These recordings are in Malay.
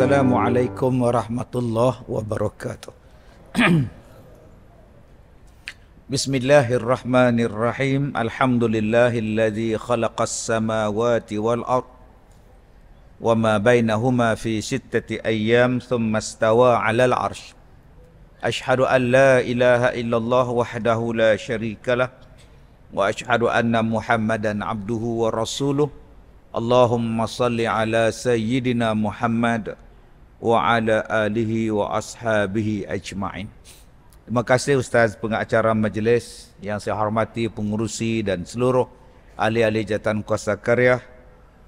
السلام عليكم ورحمة الله وبركاته بسم الله الرحمن الرحيم الحمد لله الذي خلق السماوات والأرض وما بينهما في ستة أيام ثم استوى على العرش أشهد أن لا إله إلا الله وحده لا شريك له وأشهد أن محمدا عبده ورسوله اللهم صل على سيدنا محمد wa ala alihi wa ashabihi ajma'in. Terima kasih Ustaz pengacara majlis yang saya hormati pengurusi dan seluruh ahli-ahli jatan kuasa karya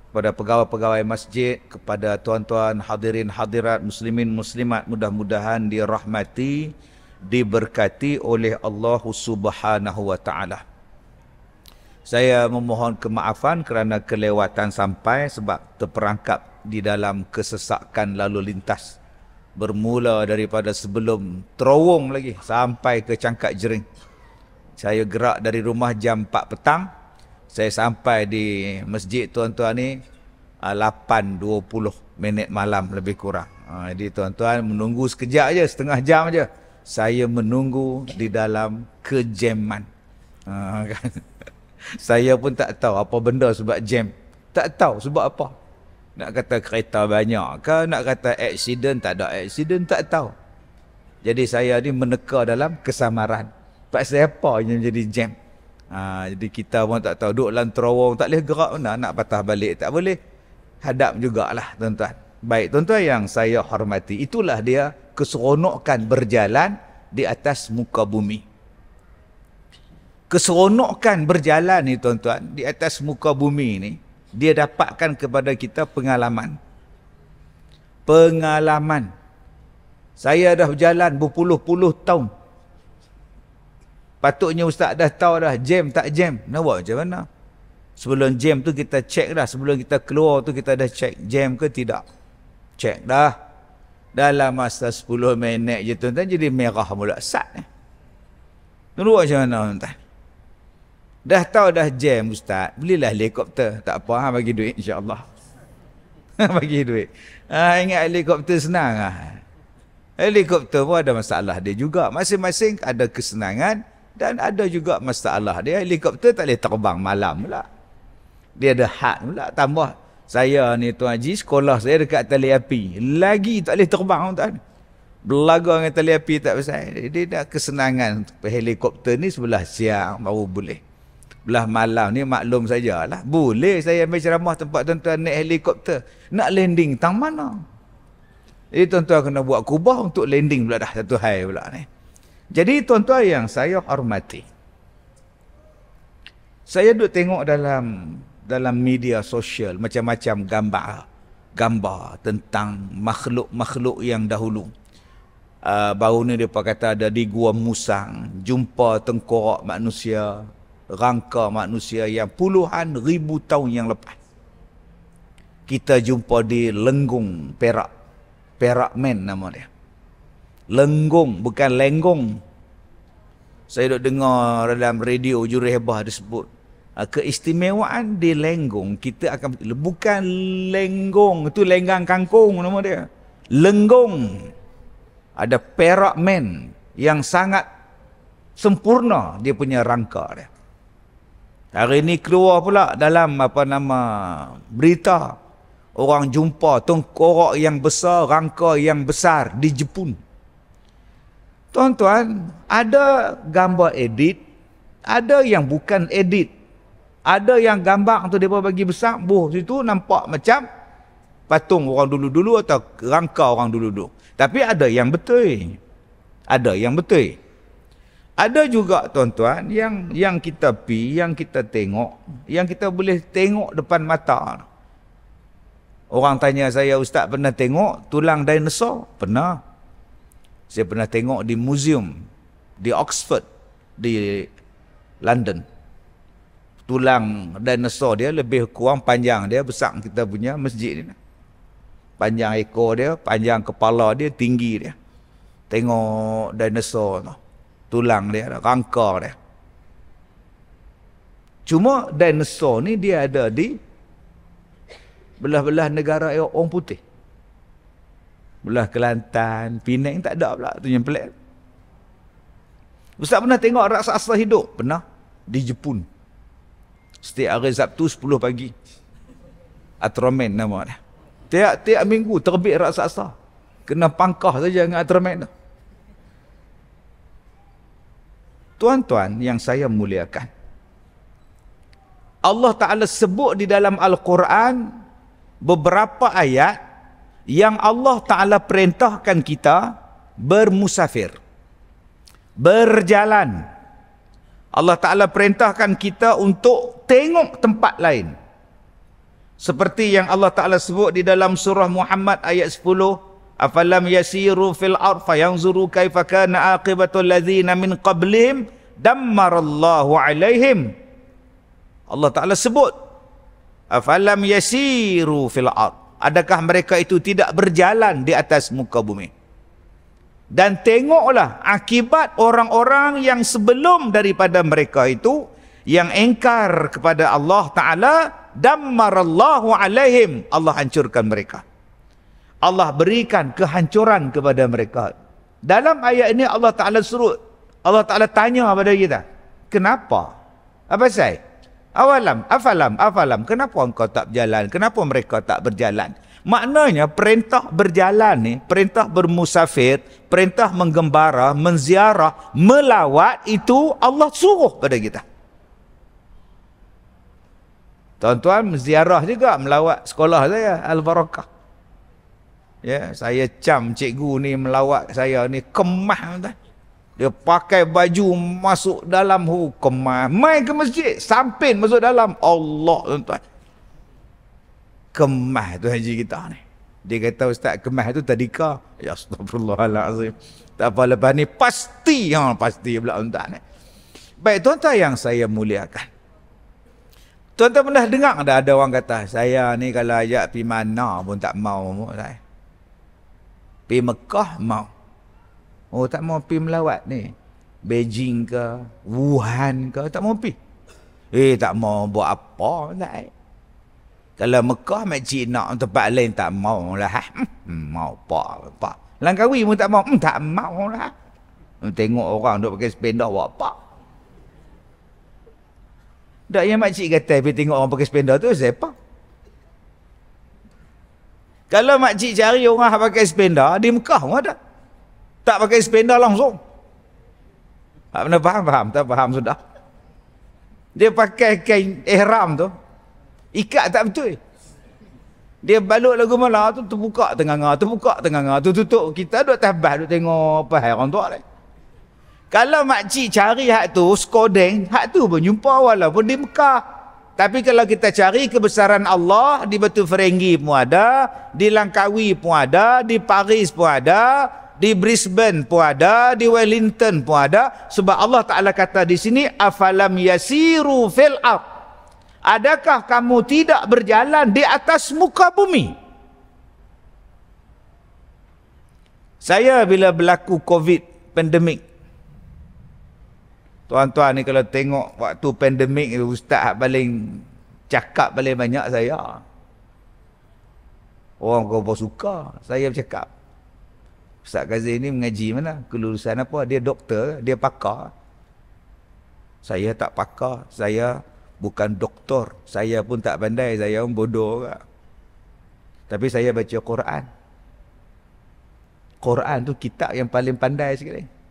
kepada pegawai-pegawai masjid, kepada tuan-tuan hadirin hadirat muslimin muslimat mudah-mudahan dirahmati, diberkati oleh Allah Subhanahu wa taala. Saya memohon kemaafan kerana kelewatan sampai sebab terperangkap di dalam kesesakan lalu lintas bermula daripada sebelum terowong lagi sampai ke cangkak jering saya gerak dari rumah jam 4 petang saya sampai di masjid tuan-tuan ni 8.20 ah, minit malam lebih kurang ah, jadi tuan-tuan menunggu sekejap je setengah jam je saya menunggu di dalam kejeman ah, saya pun tak tahu apa benda sebab jam tak tahu sebab apa nak kata kereta banyak ke, nak kata aksiden tak ada aksiden tak tahu. Jadi saya ni meneka dalam kesamaran. Sebab saya yang jadi jam. Ha, jadi kita pun tak tahu duduk dalam terowong tak boleh gerak mana nak patah balik tak boleh. Hadap jugalah tuan-tuan. Baik tuan-tuan yang saya hormati itulah dia keseronokan berjalan di atas muka bumi. Keseronokan berjalan ni tuan-tuan di atas muka bumi ni dia dapatkan kepada kita pengalaman. Pengalaman. Saya dah berjalan berpuluh-puluh tahun. Patutnya ustaz dah tahu dah jam tak jam. Nak buat macam mana? Sebelum jam tu kita cek dah. Sebelum kita keluar tu kita dah cek jam ke tidak. Cek dah. Dalam masa 10 minit je tuan-tuan jadi merah mula. Sat. Nak buat macam mana tuan-tuan? Dah tahu dah jam ustaz, belilah helikopter. Tak apa, ha, bagi duit insyaAllah. Ha, bagi duit. Ha, ingat helikopter senang lah. Ha. Helikopter pun ada masalah dia juga. Masing-masing ada kesenangan dan ada juga masalah dia. Helikopter tak boleh terbang malam pula. Dia ada hak pula. Tambah saya ni Tuan Haji, sekolah saya dekat tali api. Lagi tak boleh terbang tuan. Belaga dengan tali api tak pasal. Dia dah kesenangan helikopter ni sebelah siang baru boleh belah malam ni maklum sajalah. Boleh saya ambil ceramah tempat tuan-tuan naik helikopter. Nak landing tang mana? Jadi eh, tuan-tuan kena buat kubah untuk landing pula dah satu hari pula ni. Jadi tuan-tuan yang saya hormati. Saya duduk tengok dalam dalam media sosial macam-macam gambar. Gambar tentang makhluk-makhluk yang dahulu. Uh, baru ni mereka kata ada di Gua Musang. Jumpa tengkorak manusia rangka manusia yang puluhan ribu tahun yang lepas. Kita jumpa di Lenggung Perak. Perak Men nama dia. Lenggung bukan Lenggung. Saya dah dengar dalam radio Jurehbah disebut. Ah, keistimewaan di Lenggung kita akan bukan Lenggung itu lenggang kangkung nama dia. Lenggung ada Perak Men yang sangat sempurna dia punya rangka dia. Hari ini keluar pula dalam apa nama berita orang jumpa tengkorak yang besar, rangka yang besar di Jepun. Tuan-tuan, ada gambar edit, ada yang bukan edit. Ada yang gambar tu depa bagi besar, buh situ nampak macam patung orang dulu-dulu atau rangka orang dulu-dulu. Tapi ada yang betul. Ada yang betul. Ada juga tuan-tuan yang yang kita pi, yang kita tengok, yang kita boleh tengok depan mata. Orang tanya saya, "Ustaz pernah tengok tulang dinosaur?" Pernah. Saya pernah tengok di museum di Oxford di London. Tulang dinosaur dia lebih kurang panjang dia besar kita punya masjid ni. Panjang ekor dia, panjang kepala dia, tinggi dia. Tengok dinosaur tu tulang dia, rangka dia. Cuma dinosaur ni dia ada di belah-belah negara orang putih. Belah Kelantan, Penang tak ada pula. tu yang pelik. Ustaz pernah tengok raksasa hidup? Pernah. Di Jepun. Setiap hari Sabtu 10 pagi. Atromen nama dia. Tiap-tiap minggu terbit raksasa. Kena pangkah saja dengan Atromen tu. Tuan-tuan yang saya muliakan. Allah Ta'ala sebut di dalam Al-Quran beberapa ayat yang Allah Ta'ala perintahkan kita bermusafir. Berjalan. Allah Ta'ala perintahkan kita untuk tengok tempat lain. Seperti yang Allah Ta'ala sebut di dalam surah Muhammad ayat 10 afalam yasiru fil arfa yanzuru kaifa kana akibatul allazina min qablihim dammarallahu alaihim Allah Taala sebut afalam yasiru fil arf adakah mereka itu tidak berjalan di atas muka bumi dan tengoklah akibat orang-orang yang sebelum daripada mereka itu yang engkar kepada Allah Taala dammarallahu alaihim Allah hancurkan mereka Allah berikan kehancuran kepada mereka. Dalam ayat ini Allah Ta'ala suruh. Allah Ta'ala tanya kepada kita. Kenapa? Apa saya? Awalam, afalam, afalam. Kenapa engkau tak berjalan? Kenapa mereka tak berjalan? Maknanya perintah berjalan ni, perintah bermusafir, perintah menggembara, menziarah, melawat itu Allah suruh pada kita. Tuan-tuan, ziarah juga melawat sekolah saya, Al-Barakah. Ya, saya cam cikgu ni melawat saya ni kemah tuan. Dia pakai baju masuk dalam hu kemah. Mai ke masjid, sampin masuk dalam. Allah tuan-tuan. Kemah tu haji kita ni. Dia kata ustaz kemah tu tadika. Ya astagfirullahalazim. Tak apa lepas ni pasti ha pasti pula tuan-tuan ni. Eh. Baik tuan-tuan yang saya muliakan. Tuan-tuan pernah dengar dah ada orang kata saya ni kalau ajak pi mana pun tak mau tuan pi Mekah mau. Oh tak mau pi melawat ni. Beijing ke, Wuhan ke tak mau pi. Eh tak mau buat apa nak. Eh? Kalau Mekah mak cik nak tempat lain tak mau lah. Ha? Hmm, hmm, mau apa apa. Langkawi pun tak mau, hmm, tak mau lah. Hmm, tengok orang duk pakai sepeda buat apa. Tak yang mak cik kata pergi tengok orang pakai sepeda tu siapa? Kalau makcik cari orang yang pakai sependa, di Mekah pun ada. Tak pakai sependa langsung. Tak pernah faham, faham. Tak faham sudah. Dia pakai kain ihram tu. Ikat tak betul. Dia balut lagu malam tu, terbuka tengah-tengah, terbuka tengah-tengah, tu tutup. Kita duduk tabah, duduk tengok apa hal orang tua lah. Kalau makcik cari hak tu, skodeng, hak tu pun jumpa walaupun di Mekah. Tapi kalau kita cari kebesaran Allah di Batu Ferenggi pun ada, di Langkawi pun ada, di Paris pun ada, di Brisbane pun ada, di Wellington pun ada. Sebab Allah Ta'ala kata di sini, Afalam yasiru fil ar. Adakah kamu tidak berjalan di atas muka bumi? Saya bila berlaku COVID pandemik, Tuan-tuan ni kalau tengok waktu pandemik ustaz paling cakap paling banyak saya. Orang kau pun suka saya bercakap. Ustaz Ghazali ni mengaji mana? Kelulusan apa? Dia doktor, dia pakar. Saya tak pakar, saya bukan doktor. Saya pun tak pandai, saya pun bodoh kak. Tapi saya baca Quran. Quran tu kitab yang paling pandai sekali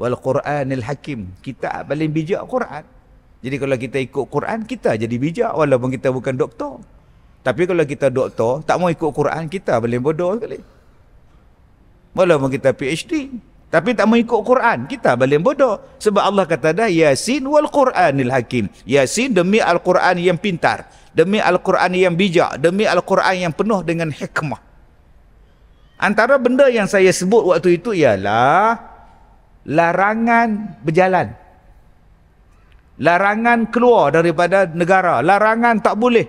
wal Quranil Hakim. Kita paling bijak Quran. Jadi kalau kita ikut Quran, kita jadi bijak walaupun kita bukan doktor. Tapi kalau kita doktor, tak mau ikut Quran, kita paling bodoh sekali. Walaupun kita PhD, tapi tak mau ikut Quran, kita paling bodoh. Sebab Allah kata dah, Yasin wal Quranil Hakim. Yasin demi Al-Quran yang pintar. Demi Al-Quran yang bijak. Demi Al-Quran yang penuh dengan hikmah. Antara benda yang saya sebut waktu itu ialah larangan berjalan. Larangan keluar daripada negara. Larangan tak boleh.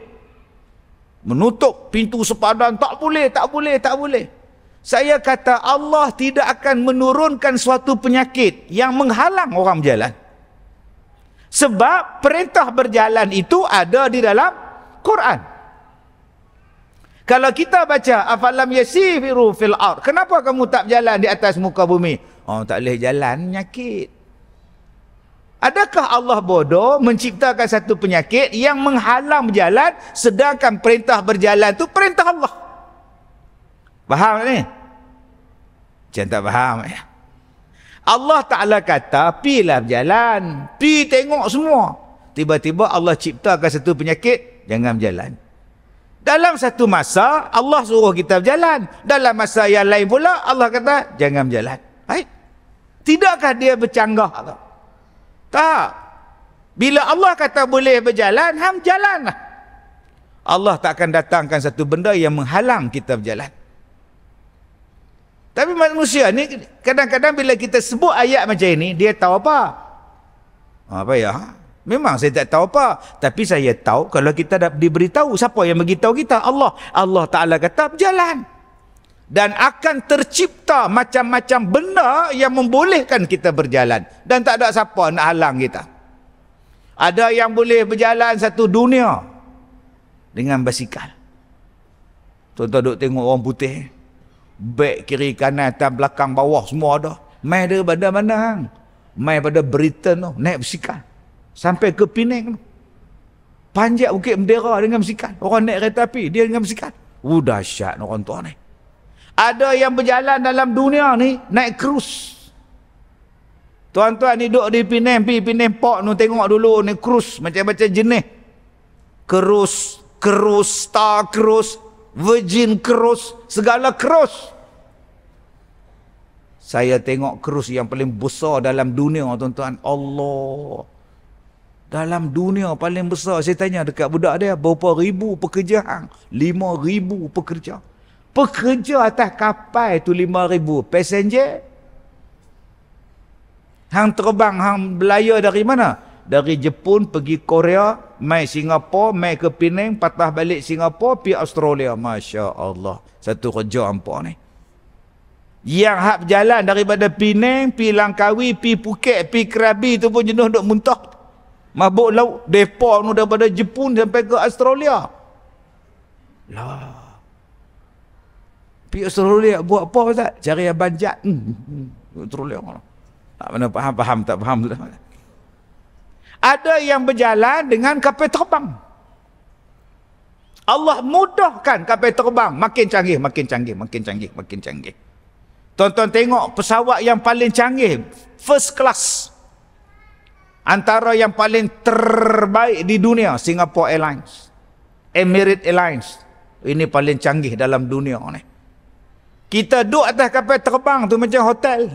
Menutup pintu sepadan. Tak boleh, tak boleh, tak boleh. Saya kata Allah tidak akan menurunkan suatu penyakit yang menghalang orang berjalan. Sebab perintah berjalan itu ada di dalam Quran. Kalau kita baca afalam yasiru fil ard, kenapa kamu tak berjalan di atas muka bumi? Oh tak boleh jalan, penyakit. Adakah Allah bodoh menciptakan satu penyakit yang menghalang berjalan sedangkan perintah berjalan itu perintah Allah? Faham tak ni? Macam tak faham. Ya? Allah Ta'ala kata, pilah berjalan. Pi tengok semua. Tiba-tiba Allah ciptakan satu penyakit, jangan berjalan. Dalam satu masa, Allah suruh kita berjalan. Dalam masa yang lain pula, Allah kata, jangan berjalan. Tidakkah dia bercanggah tu? Tak. Bila Allah kata boleh berjalan, ham jalanlah. Allah tak akan datangkan satu benda yang menghalang kita berjalan. Tapi manusia ni kadang-kadang bila kita sebut ayat macam ini, dia tahu apa? Ah, apa ya? Memang saya tak tahu apa, tapi saya tahu kalau kita dah diberitahu siapa yang beritahu kita? Allah. Allah Taala kata berjalan dan akan tercipta macam-macam benda yang membolehkan kita berjalan dan tak ada siapa nak halang kita ada yang boleh berjalan satu dunia dengan basikal tuan-tuan duk tengok orang putih beg kiri kanan atas belakang bawah semua ada mai dia pada mana hang mai pada britain tu naik basikal sampai ke pinang tu panjat bukit bendera dengan basikal orang naik kereta api dia dengan basikal Udah oh, syak orang tua ni. Ada yang berjalan dalam dunia ni naik krus. Tuan-tuan ni duduk di Penang, pi Penang Port ni tengok dulu ni krus macam-macam jenis. Krus, krus, star krus, virgin krus, segala krus. Saya tengok krus yang paling besar dalam dunia tuan-tuan. Allah. Dalam dunia paling besar. Saya tanya dekat budak dia berapa ribu pekerja hang? Lima ribu pekerja. Pekerja atas kapal tu lima 5,000. Passenger? Hang terbang, hang belayar dari mana? Dari Jepun pergi Korea, mai Singapura, mai ke Penang, patah balik Singapura, pergi Australia. Masya Allah. Satu kerja hampa ni. Yang hak berjalan daripada Penang, pi Langkawi, pi Phuket, pi Krabi tu pun jenuh duk muntah. Mabuk laut, depo ni daripada Jepun sampai ke Australia. Lah. Pergi Australia buat apa Ustaz? Cari Abang Jad. Hmm. Australia. Hmm, hmm. Tak mana faham, faham tak faham. Ada yang berjalan dengan kapal terbang. Allah mudahkan kapal terbang. Makin canggih, makin canggih, makin canggih, makin canggih. Tonton tengok pesawat yang paling canggih. First class. Antara yang paling terbaik di dunia. Singapore Airlines. Emirates Airlines. Ini paling canggih dalam dunia ni. Kita duduk atas kapal terbang tu macam hotel.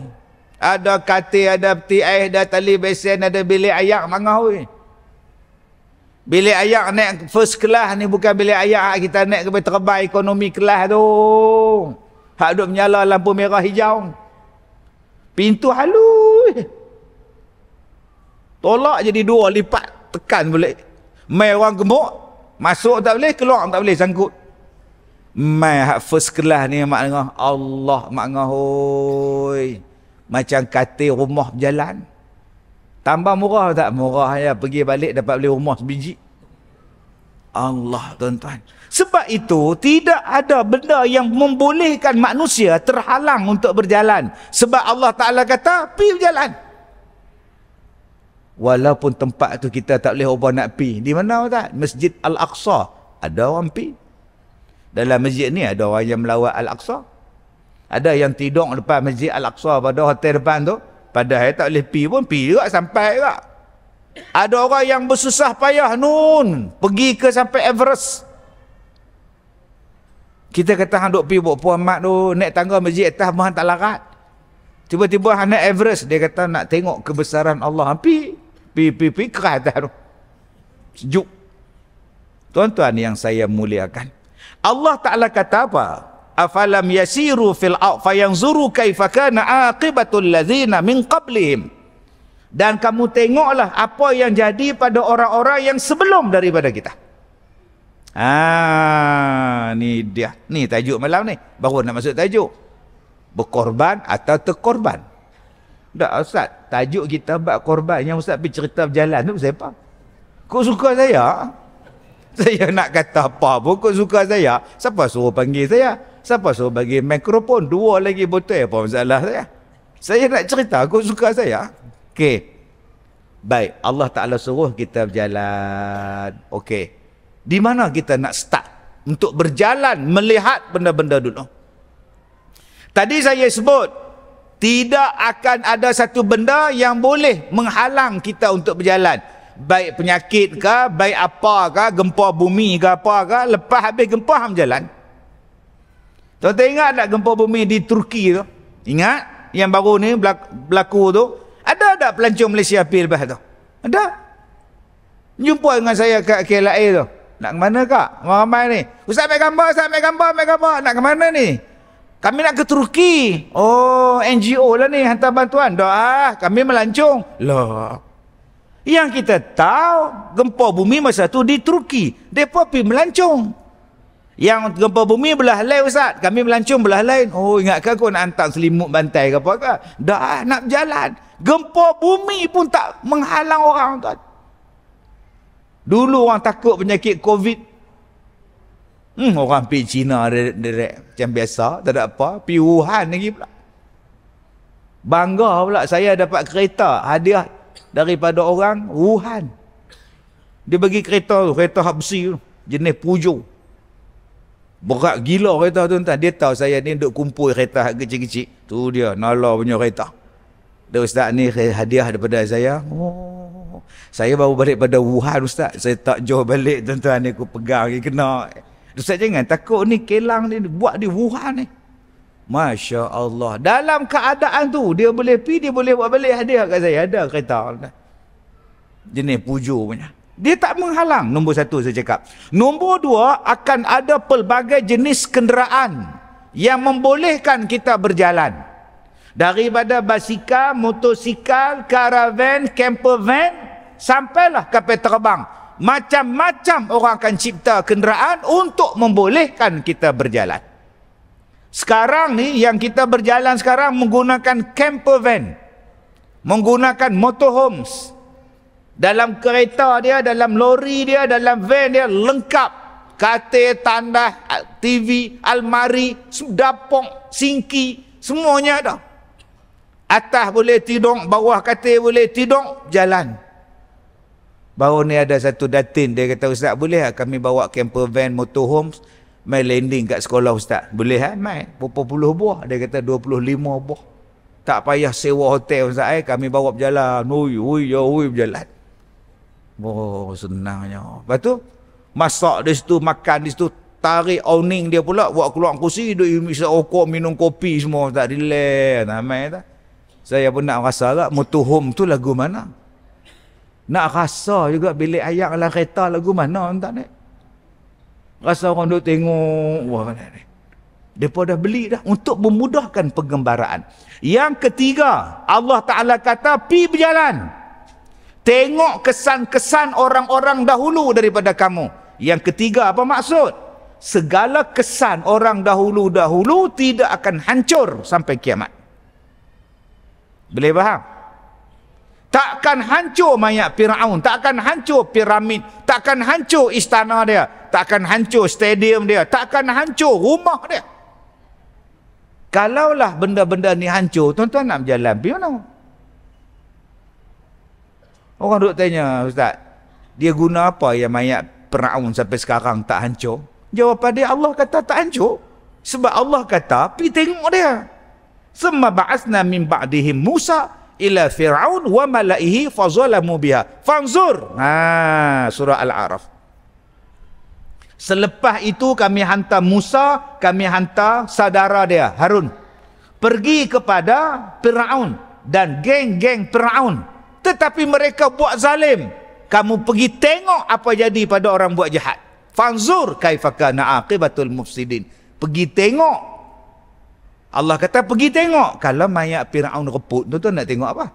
Ada katil, ada peti air, ada tali besen, ada bilik ayak mangah weh. Bilik ayak naik first class ni bukan bilik ayak kita naik ke terbang ekonomi kelas tu. Hak duduk menyala lampu merah hijau. Pintu halus. Tolak jadi dua lipat tekan boleh. Mai orang gemuk, masuk tak boleh, keluar tak boleh sangkut mai hak first class ni mak ngah Allah mak ngah oi macam kate rumah berjalan tambah murah tak murah ya pergi balik dapat beli rumah sebiji Allah tuan-tuan sebab itu tidak ada benda yang membolehkan manusia terhalang untuk berjalan sebab Allah Taala kata pi berjalan walaupun tempat tu kita tak boleh ubah nak pi di mana tak masjid al-aqsa ada orang pi dalam masjid ni ada orang yang melawat Al-Aqsa. Ada yang tidur depan masjid Al-Aqsa pada hotel depan tu. Padahal tak boleh pergi pun pergi juga sampai juga. Ada orang yang bersusah payah nun. Pergi ke sampai Everest. Kita kata hang duk pergi buat puan mat tu. Naik tangga masjid atas mahan tak larat. Tiba-tiba hang naik Everest. Dia kata nak tengok kebesaran Allah. Pergi. Pergi, pergi, pergi. Kerah atas tu. Sejuk. Tuan-tuan yang saya muliakan. Allah Ta'ala kata apa? Afalam yasiru fil a'fa yang zuru kaifa kana aqibatul ladzina min qablihim. Dan kamu tengoklah apa yang jadi pada orang-orang yang sebelum daripada kita. Ah, ni dia. Ni tajuk malam ni. Baru nak masuk tajuk. Berkorban atau terkorban. Tak Ustaz, tajuk kita buat korban yang Ustaz pergi cerita berjalan tu siapa? Kau suka saya? Saya nak kata apa pun kot suka saya. Siapa suruh panggil saya? Siapa suruh bagi mikrofon? Dua lagi botol apa masalah saya? Saya nak cerita kot suka saya. Okey. Baik. Allah Ta'ala suruh kita berjalan. Okey. Di mana kita nak start? Untuk berjalan melihat benda-benda dulu. Tadi saya sebut. Tidak akan ada satu benda yang boleh menghalang kita untuk berjalan baik penyakit ke, baik apa ke, gempa bumi ke apa ke, lepas habis gempa ham jalan. Tuan-tuan ingat tak gempa bumi di Turki tu? Ingat yang baru ni berlaku tu? Ada tak pelancong Malaysia pergi lepas tu? Ada. Jumpa dengan saya kat KLIA tu. Nak ke mana kak? Orang ramai ni. Ustaz ambil gambar, Ustaz ambil gambar, ambil gambar. Nak ke mana ni? Kami nak ke Turki. Oh, NGO lah ni hantar bantuan. Dah, kami melancung. Loh. Yang kita tahu gempa bumi masa tu di Turki. Depa pi melancung. Yang gempa bumi belah lain Ustaz. Kami melancung belah lain. Oh ingatkan aku nak hantar selimut bantai ke apa ke? Dah nak berjalan. Gempa bumi pun tak menghalang orang tuan. Dulu orang takut penyakit COVID. Hmm, orang pergi China direct, macam biasa. Tak ada apa. Pergi Wuhan lagi pula. Bangga pula saya dapat kereta hadiah daripada orang Wuhan. Dia bagi kereta tu, kereta hak besi tu, jenis Pujo. Berat gila kereta tu entah. Dia tahu saya ni duk kumpul kereta hak kecil-kecil. Tu dia, nala punya kereta. Dia ustaz ni hadiah daripada saya. Oh. Saya baru balik pada Wuhan ustaz. Saya tak jauh balik tuan-tuan ni aku pegang ni kena. Ustaz jangan takut ni kelang ni buat di Wuhan ni. Eh. Masya Allah. Dalam keadaan tu, dia boleh pergi, dia boleh buat balik hadiah kat saya. Ada kereta. Jenis puju punya. Dia tak menghalang. Nombor satu saya cakap. Nombor dua, akan ada pelbagai jenis kenderaan yang membolehkan kita berjalan. Daripada basikal, motosikal, karavan, van sampailah kapal terbang. Macam-macam orang akan cipta kenderaan untuk membolehkan kita berjalan. Sekarang ni yang kita berjalan sekarang menggunakan camper van. Menggunakan motorhomes. Dalam kereta dia, dalam lori dia, dalam van dia lengkap. Katil, tanda TV, almari, dapur, singki, semuanya ada. Atas boleh tidur, bawah katil boleh tidur, jalan. Baru ni ada satu datin, dia kata, Ustaz boleh lah kami bawa camper van, motorhomes, mai landing kat sekolah ustaz. Boleh kan? Eh? Mai. Berapa puluh buah? Dia kata 25 buah. Tak payah sewa hotel ustaz eh. Kami bawa berjalan. Ui, ui, ya, ui berjalan. Oh, senangnya. Lepas tu, masak di situ, makan di situ. Tarik awning dia pula. Buat keluar kursi. Duduk misal okok, minum kopi semua. tak relax. Nah, mai eh, tak. Saya pun nak rasa lah, tak. home tu lagu mana? Nak rasa juga bilik ayak dalam kereta lagu mana? Entah ni. Rasa orang duk tengok. Wah, ni, ni. Mereka dah beli dah untuk memudahkan pengembaraan. Yang ketiga, Allah Ta'ala kata, pi berjalan. Tengok kesan-kesan orang-orang dahulu daripada kamu. Yang ketiga, apa maksud? Segala kesan orang dahulu-dahulu tidak akan hancur sampai kiamat. Boleh faham? Takkan hancur mayat Fir'aun. Takkan hancur piramid. Takkan hancur istana dia tak akan hancur stadium dia, tak akan hancur rumah dia. Kalaulah benda-benda ni hancur, tuan-tuan nak berjalan pergi mana? Orang duk tanya, Ustaz, dia guna apa yang mayat Fir'aun sampai sekarang tak hancur? Jawab dia, Allah kata tak hancur. Sebab Allah kata, pergi tengok dia. Semua ba'asna min ba'dihim Musa ila Fir'aun wa malaihi fazolamu biha. Fanzur. Ha, surah Al-A'raf. Selepas itu kami hantar Musa, kami hantar saudara dia, Harun. Pergi kepada Fir'aun dan geng-geng Fir'aun. Tetapi mereka buat zalim. Kamu pergi tengok apa jadi pada orang buat jahat. Fanzur kaifakana aqibatul mufsidin. Pergi tengok. Allah kata pergi tengok. Kalau mayat Fir'aun reput tu, tu nak tengok apa?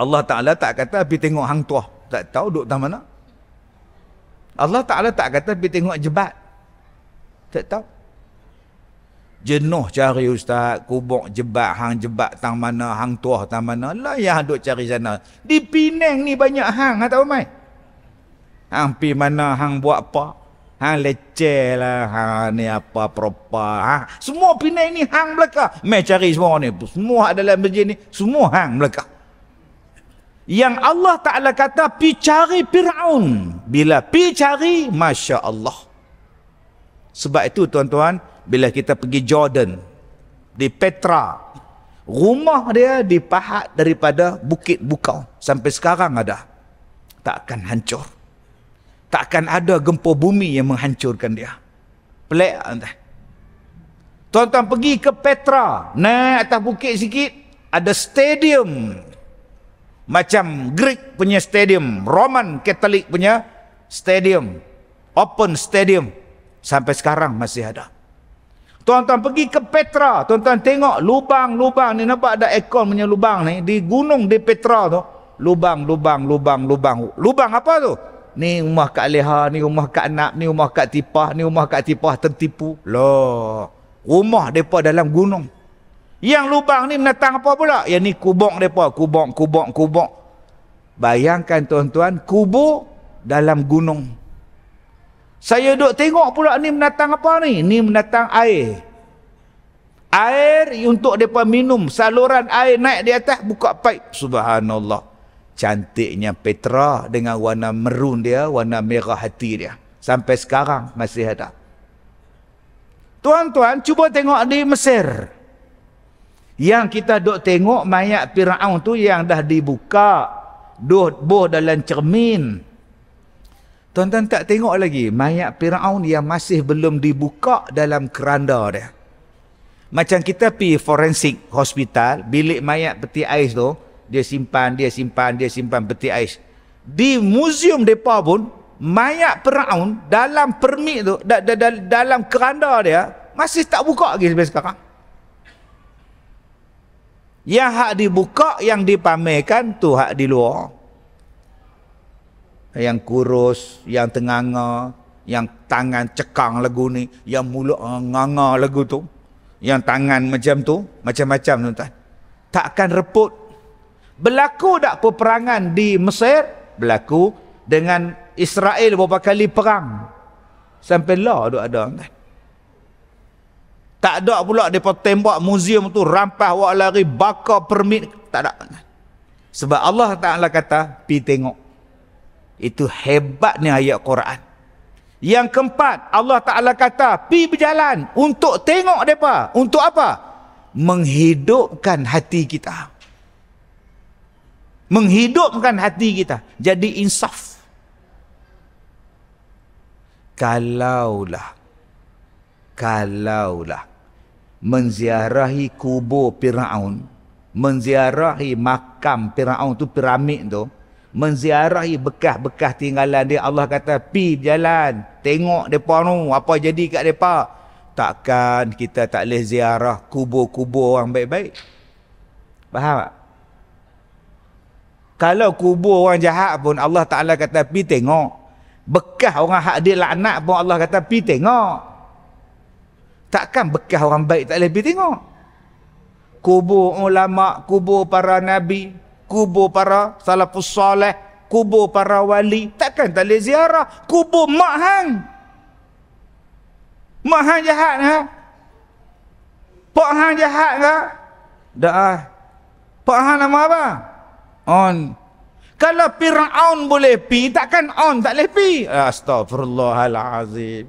Allah Ta'ala tak kata pergi tengok hang tuah. Tak tahu duduk tak mana. Allah Ta'ala tak kata pergi tengok jebat. Tak tahu. Jenuh cari ustaz, kubuk jebat, hang jebat tang mana, hang tuah tang mana. Lah yang duk cari sana. Di Penang ni banyak hang, tak tahu mai. Hang pi mana, hang buat apa. Hang leceh lah, hang ni apa, propa. Hang. Semua Penang ni hang belaka. Mai cari semua ni. Semua dalam masjid ni, semua hang belaka yang Allah Ta'ala kata pi cari Fir'aun bila pi cari Masya Allah sebab itu tuan-tuan bila kita pergi Jordan di Petra rumah dia dipahat daripada bukit bukau sampai sekarang ada tak akan hancur tak akan ada gempa bumi yang menghancurkan dia pelik tuan-tuan pergi ke Petra naik atas bukit sikit ada stadium macam Greek punya stadium, Roman Catholic punya stadium, open stadium sampai sekarang masih ada. Tuan-tuan pergi ke Petra, tuan-tuan tengok lubang-lubang ni nampak ada ekor punya lubang ni di gunung di Petra tu. Lubang-lubang lubang-lubang. Lubang apa tu? Ni rumah Kak Leha, ni rumah Kak Nak, ni rumah Kak Tipah, ni rumah Kak Tipah tertipu. Loh, rumah depa dalam gunung. Yang lubang ni menatang apa pula? ya ni kubok mereka. Kubok, kubok, kubok. Bayangkan tuan-tuan, kubur dalam gunung. Saya duduk tengok pula ni menatang apa ni? Ni menatang air. Air untuk mereka minum. Saluran air naik di atas, buka pipe. Subhanallah. Cantiknya Petra dengan warna merun dia, warna merah hati dia. Sampai sekarang masih ada. Tuan-tuan, cuba tengok di Mesir. Yang kita dok tengok mayat Firaun tu yang dah dibuka duh boh dalam cermin. Tonton tak tengok lagi mayat Firaun yang masih belum dibuka dalam keranda dia. Macam kita pi forensik hospital, bilik mayat peti ais tu, dia simpan, dia simpan, dia simpan peti ais. Di museum depa pun mayat Firaun dalam permit tu, da, da, da, dalam keranda dia masih tak buka lagi sampai sekarang. Yang hak dibuka, yang dipamerkan tu hak di luar. Yang kurus, yang tenganga, yang tangan cekang lagu ni, yang mulut eh, nganga lagu tu. Yang tangan macam tu, macam-macam tuan-tuan. Takkan reput. Berlaku tak peperangan di Mesir? Berlaku dengan Israel beberapa kali perang. Sampai lah ada-ada tuan tak ada pula mereka tembak muzium tu rampah wak lari, bakar permit. Tak ada. Sebab Allah Ta'ala kata, pi tengok. Itu hebatnya ayat Quran. Yang keempat, Allah Ta'ala kata, pi berjalan untuk tengok mereka. Untuk apa? Menghidupkan hati kita. Menghidupkan hati kita. Jadi insaf. Kalaulah. Kalaulah menziarahi kubur Firaun, menziarahi makam Firaun tu piramid tu, menziarahi bekas-bekas tinggalan dia Allah kata pi berjalan tengok depa tu apa jadi kat depa takkan kita tak leh ziarah kubur-kubur orang baik-baik faham tak kalau kubur orang jahat pun Allah Taala kata pi tengok bekah orang hak dia laknat pun Allah kata pi tengok Takkan bekas orang baik tak lebih tengok. Kubur ulama, kubur para nabi, kubur para salafus soleh, kubur para wali. Takkan tak boleh ziarah. Kubur mak hang. Mak hang jahat ha? Pak hang jahat ke? Tak ah. Pak hang nama apa? On. Kalau Fir'aun boleh pi, takkan on tak boleh pi. Astagfirullahalazim.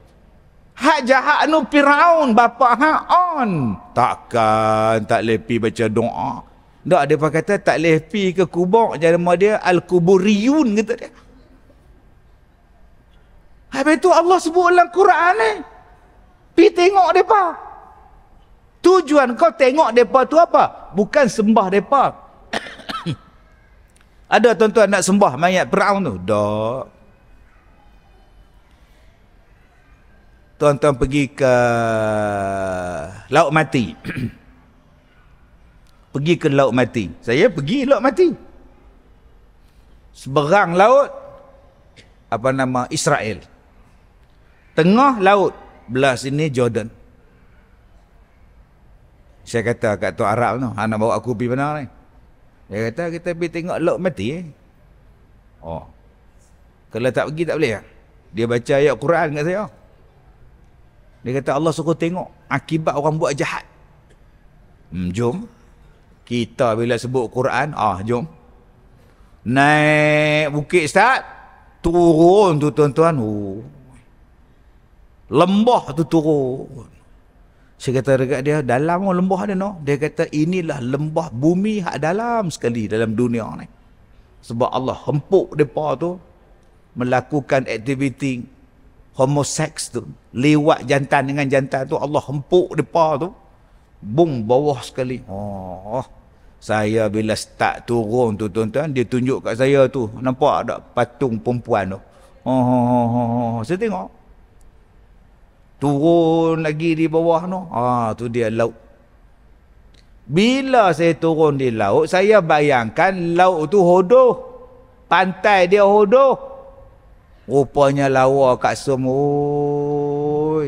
Hak jahat nu piraun bapa ha on. Takkan tak boleh pergi baca doa. Tak, dia pun kata tak boleh pergi ke kubur. Jadi nama dia Al-Kuburiyun kata dia. Habis tu Allah sebut dalam Quran ni. Pi tengok depa. Tujuan kau tengok depa tu apa? Bukan sembah depa. Ada tuan-tuan nak sembah mayat Firaun tu? Tak. tuan-tuan pergi ke Laut Mati. pergi ke Laut Mati. Saya pergi Laut Mati. Seberang laut, apa nama, Israel. Tengah laut, belah sini Jordan. Saya kata kat Tuan Arab tu, nak bawa aku pergi mana ni? Dia kata, kita pergi tengok Laut Mati. Eh. Oh. Kalau tak pergi tak boleh ya? Dia baca ayat Quran kat saya. Oh. Dia kata Allah suruh tengok akibat orang buat jahat. Hmm, jom. Kita bila sebut Quran, ah jom. Naik bukit Ustaz, turun tu tuan-tuan. Oh. Lembah tu turun. Saya kata dekat dia, dalam oh, lembah ada no. Dia kata inilah lembah bumi hak dalam sekali dalam dunia ni. Sebab Allah hempuk depa tu melakukan aktiviti Homoseks tu lewat jantan dengan jantan tu Allah hempuk depa tu bung bawah sekali oh saya bila start turun tu tuan-tuan dia tunjuk kat saya tu nampak ada patung perempuan tu oh oh, oh, oh, oh, oh. saya tengok turun lagi di bawah tu ah tu dia laut bila saya turun di laut saya bayangkan laut tu hodoh pantai dia hodoh Rupanya lawa kat semua.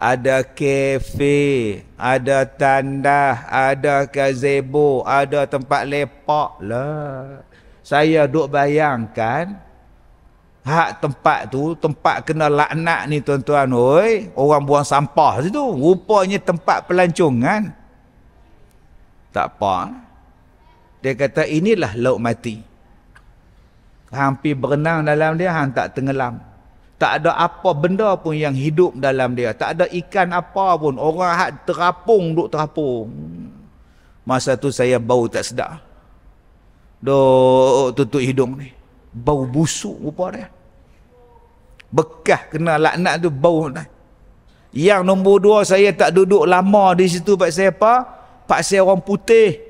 Ada kafe, ada tandah, ada gazebo, ada tempat lepak lah. Saya duk bayangkan hak tempat tu, tempat kena laknat ni tuan-tuan oi, orang buang sampah situ. Rupanya tempat pelancongan. Tak apa. Dia kata inilah laut mati hampir berenang dalam dia hang tak tenggelam tak ada apa benda pun yang hidup dalam dia tak ada ikan apa pun orang hak terapung duk terapung masa tu saya bau tak sedap, duk tutup hidung ni bau busuk rupa dia bekah kena laknat tu bau dah yang nombor dua saya tak duduk lama di situ pak saya apa pak saya orang putih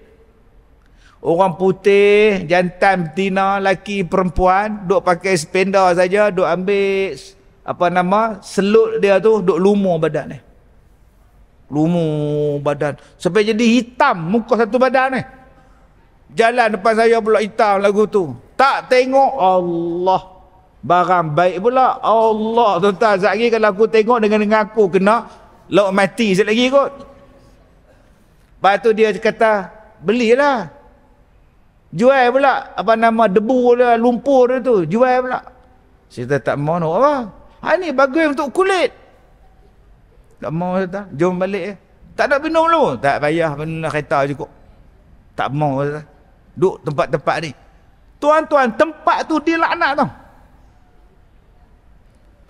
orang putih, jantan betina, laki perempuan duk pakai spenda saja, duk ambil apa nama selut dia tu duk lumur badan ni. Lumur badan sampai jadi hitam muka satu badan ni. Jalan depan saya pula hitam lagu tu. Tak tengok Allah barang baik pula Allah tuan-tuan sekejap lagi kalau aku tengok dengan dengan aku kena lauk mati sekejap lagi kot lepas tu dia kata belilah jual pula apa nama debu dia lumpur dia tu jual pula cerita tak mau nak apa ha ni bagus untuk kulit tak mau kata jom balik eh. tak nak minum dulu tak payah benda kereta cukup tak mau kata duk tempat-tempat ni tuan-tuan tempat tu dilaknat tau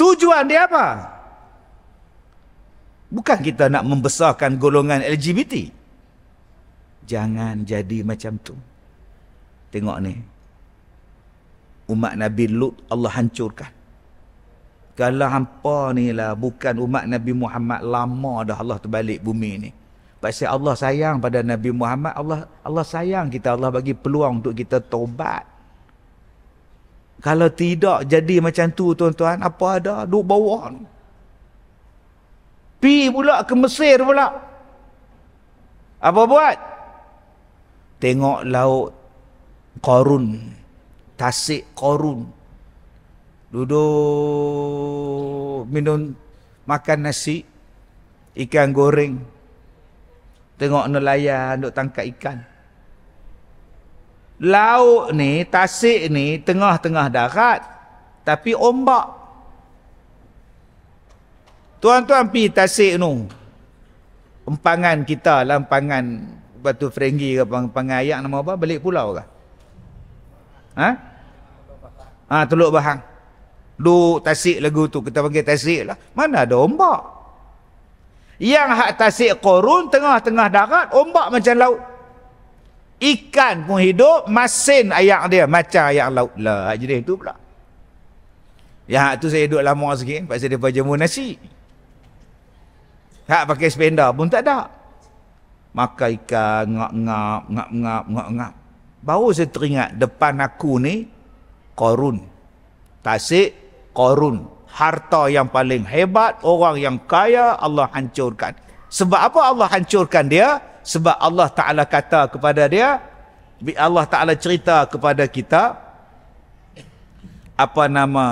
tujuan dia apa bukan kita nak membesarkan golongan LGBT jangan jadi macam tu Tengok ni. Umat Nabi Lut Allah hancurkan. Kalau hampa ni lah bukan umat Nabi Muhammad lama dah Allah terbalik bumi ni. pasti Allah sayang pada Nabi Muhammad, Allah Allah sayang kita, Allah bagi peluang untuk kita taubat. Kalau tidak jadi macam tu tuan-tuan, apa ada? Duk bawah ni. Pi pula ke Mesir pula. Apa buat? Tengok laut, Korun Tasik Korun Duduk Minum Makan nasi Ikan goreng Tengok nelayan Duk tangkap ikan Lauk ni Tasik ni Tengah-tengah darat Tapi ombak Tuan-tuan pi tasik ni Empangan kita lah Empangan Batu Frenggi ke Empangan ayak nama apa Balik pulau lah Ha? Ha, Teluk Bahang. Duk tasik lagu tu. Kita panggil tasik lah. Mana ada ombak? Yang hak tasik korun, tengah-tengah darat, ombak macam laut. Ikan pun hidup, masin ayak dia. Macam ayak laut lah. Jadi itu pula. Yang hak tu saya duduk lama sikit. Sebab saya dapat jemur nasi. Hak pakai spenda pun tak ada. Maka ikan ngap-ngap, ngap-ngap, ngap-ngap. Baru saya teringat depan aku ni korun. Tasik korun. Harta yang paling hebat, orang yang kaya Allah hancurkan. Sebab apa Allah hancurkan dia? Sebab Allah Ta'ala kata kepada dia, Allah Ta'ala cerita kepada kita, apa nama,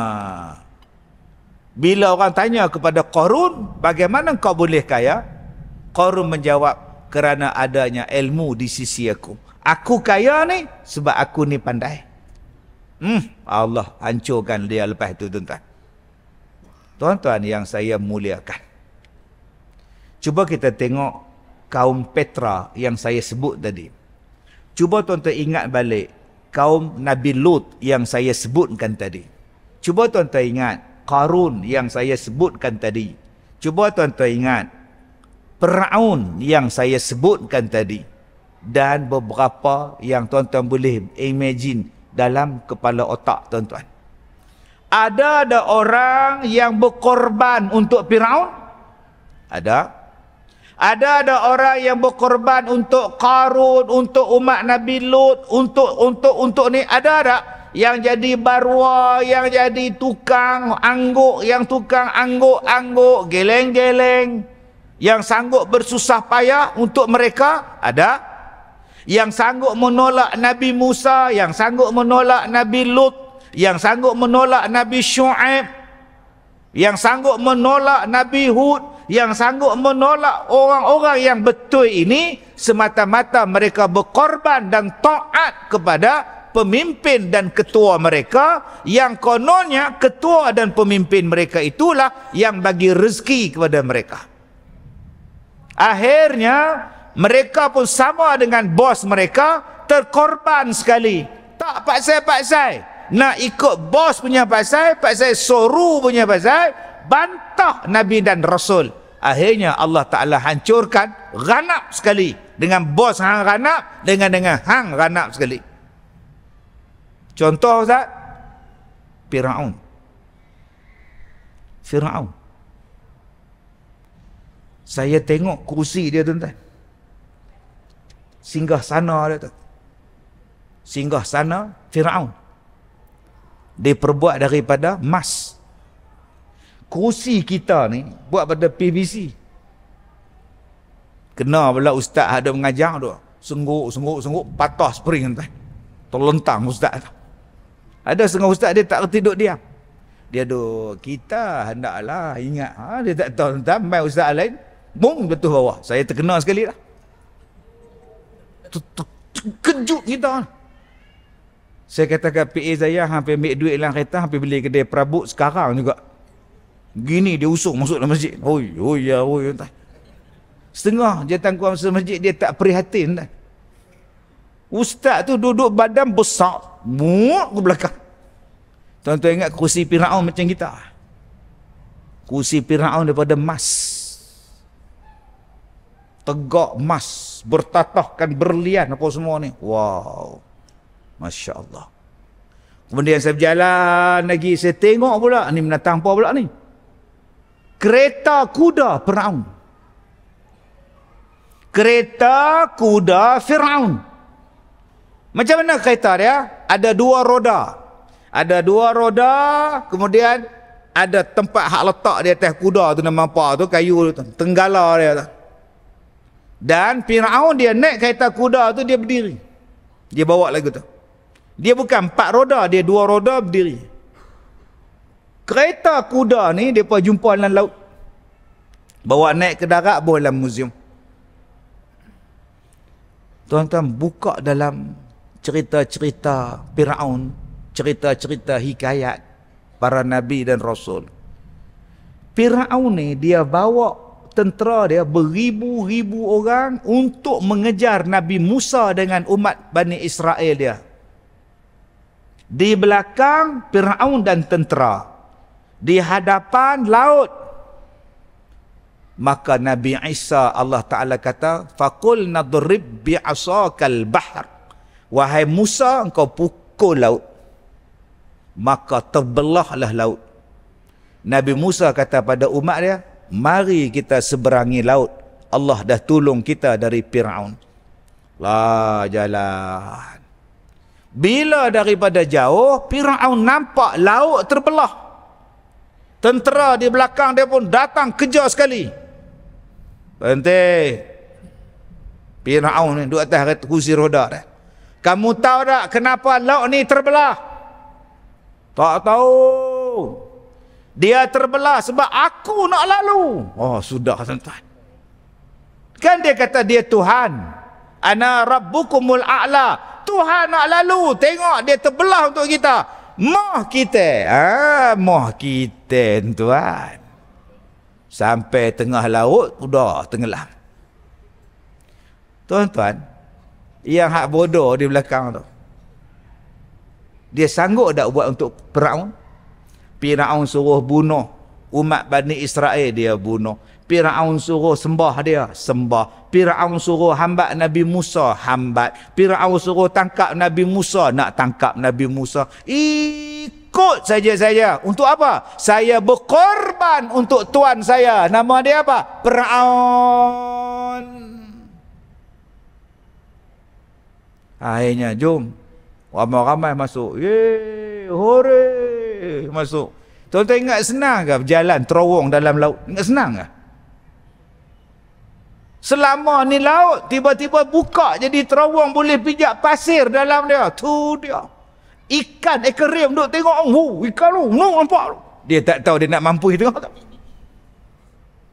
bila orang tanya kepada korun, bagaimana kau boleh kaya? Korun menjawab, kerana adanya ilmu di sisi aku. Aku kaya ni sebab aku ni pandai. Hmm, Allah hancurkan dia lepas itu tuan-tuan. Tuan-tuan yang saya muliakan. Cuba kita tengok kaum Petra yang saya sebut tadi. Cuba tuan-tuan ingat balik kaum Nabi Lut yang saya sebutkan tadi. Cuba tuan-tuan ingat Karun yang saya sebutkan tadi. Cuba tuan-tuan ingat Peraun yang saya sebutkan tadi dan beberapa yang tuan-tuan boleh imagine dalam kepala otak tuan-tuan. Ada ada orang yang berkorban untuk Firaun? Ada. Ada ada orang yang berkorban untuk Qarun, untuk umat Nabi Lut, untuk untuk untuk ni ada ada yang jadi barwa, yang jadi tukang angguk, yang tukang angguk-angguk, geleng-geleng yang sanggup bersusah payah untuk mereka? Ada. Ada yang sanggup menolak Nabi Musa, yang sanggup menolak Nabi Lut, yang sanggup menolak Nabi Shu'aib, yang sanggup menolak Nabi Hud, yang sanggup menolak orang-orang yang betul ini, semata-mata mereka berkorban dan taat kepada pemimpin dan ketua mereka yang kononnya ketua dan pemimpin mereka itulah yang bagi rezeki kepada mereka. Akhirnya mereka pun sama dengan bos mereka terkorban sekali tak paksa paksa nak ikut bos punya paksa paksa soru punya paksa bantah Nabi dan Rasul akhirnya Allah Ta'ala hancurkan ranap sekali dengan bos hang ranap dengan dengan hang ranap sekali contoh Ustaz Fir'aun Fir'aun saya tengok kursi dia tuan-tuan singgah sana dia tu. Singgah sana Firaun. Diperbuat daripada emas. Kerusi kita ni buat pada PVC. Kena pula ustaz ada mengajar tu. Sengguk, sengguk, sengguk patah spring tu. Terlentang ustaz tu. Ada setengah ustaz dia tak reti duduk diam. Dia tu kita hendaklah ingat. Ha, dia tak tahu tentang mai ustaz lain. Bung betul bawah. Saya terkena sekali lah kejut kita. Saya kata kat PA saya hampir ambil duit dalam kereta, hampir beli kedai perabot sekarang juga. Gini dia usung masuk dalam masjid. Hoi, hoi ya, hoi. Ya, entah. Setengah dia tangguh masuk masjid, dia tak prihatin. Entah. Ustaz tu duduk badan besar, muak ke belakang. Tuan-tuan ingat kursi piraun macam kita. Kursi piraun daripada emas. Tegak emas bertatahkan berlian apa semua ni. Wow. Masya Allah. Kemudian saya berjalan lagi, saya tengok pula, ni menatang apa pula ni? Kereta kuda Fir'aun. Kereta kuda Fir'aun. Macam mana kereta dia? Ada dua roda. Ada dua roda, kemudian ada tempat hak letak di atas kuda tu nama apa tu, kayu tu, tenggala dia tu. Dan Fir'aun dia naik kereta kuda tu dia berdiri. Dia bawa lagi tu. Dia bukan empat roda, dia dua roda berdiri. Kereta kuda ni dia pun jumpa dalam laut. Bawa naik ke darat boleh dalam muzium. Tuan-tuan buka dalam cerita-cerita Fir'aun. Cerita-cerita hikayat para Nabi dan Rasul. Fir'aun ni dia bawa tentera dia beribu-ribu orang untuk mengejar Nabi Musa dengan umat Bani Israel dia. Di belakang Firaun dan tentera. Di hadapan laut. Maka Nabi Isa Allah Ta'ala kata, Fakul nadrib bi'asakal bahar. Wahai Musa, engkau pukul laut. Maka terbelahlah laut. Nabi Musa kata pada umat dia, mari kita seberangi laut Allah dah tolong kita dari Fir'aun. La jalan. Bila daripada jauh, Fir'aun nampak laut terbelah. Tentera di belakang dia pun datang kejar sekali. Berhenti. Fir'aun ni duduk atas kursi roda dah. Kamu tahu tak kenapa laut ni terbelah? Tak tahu. Dia terbelah sebab aku nak lalu. Oh, sudah tuan Kan dia kata dia Tuhan. Ana rabbukumul a'la. Tuhan nak lalu. Tengok dia terbelah untuk kita. Mah kita. Ah, ha, mah kita tuan. Sampai tengah laut, sudah tenggelam. Tuan-tuan, yang hak bodoh di belakang tu. Dia sanggup tak buat untuk peraun? Firaun suruh bunuh umat Bani Israel dia bunuh. Firaun suruh sembah dia, sembah. Firaun suruh hamba Nabi Musa, hamba. Firaun suruh tangkap Nabi Musa, nak tangkap Nabi Musa. Ikut saja saya. Untuk apa? Saya berkorban untuk tuan saya. Nama dia apa? Firaun. Akhirnya jom. Ramai-ramai masuk. Yeay, hore masuk. Tuan-tuan ingat senang ke berjalan terowong dalam laut? Ingat senang ke? Selama ni laut tiba-tiba buka jadi terowong boleh pijak pasir dalam dia. Tu dia. Ikan ekorium duk tengok. Oh, hu, ikan lu Nuh, nampak tu. Dia tak tahu dia nak mampu tengok tak.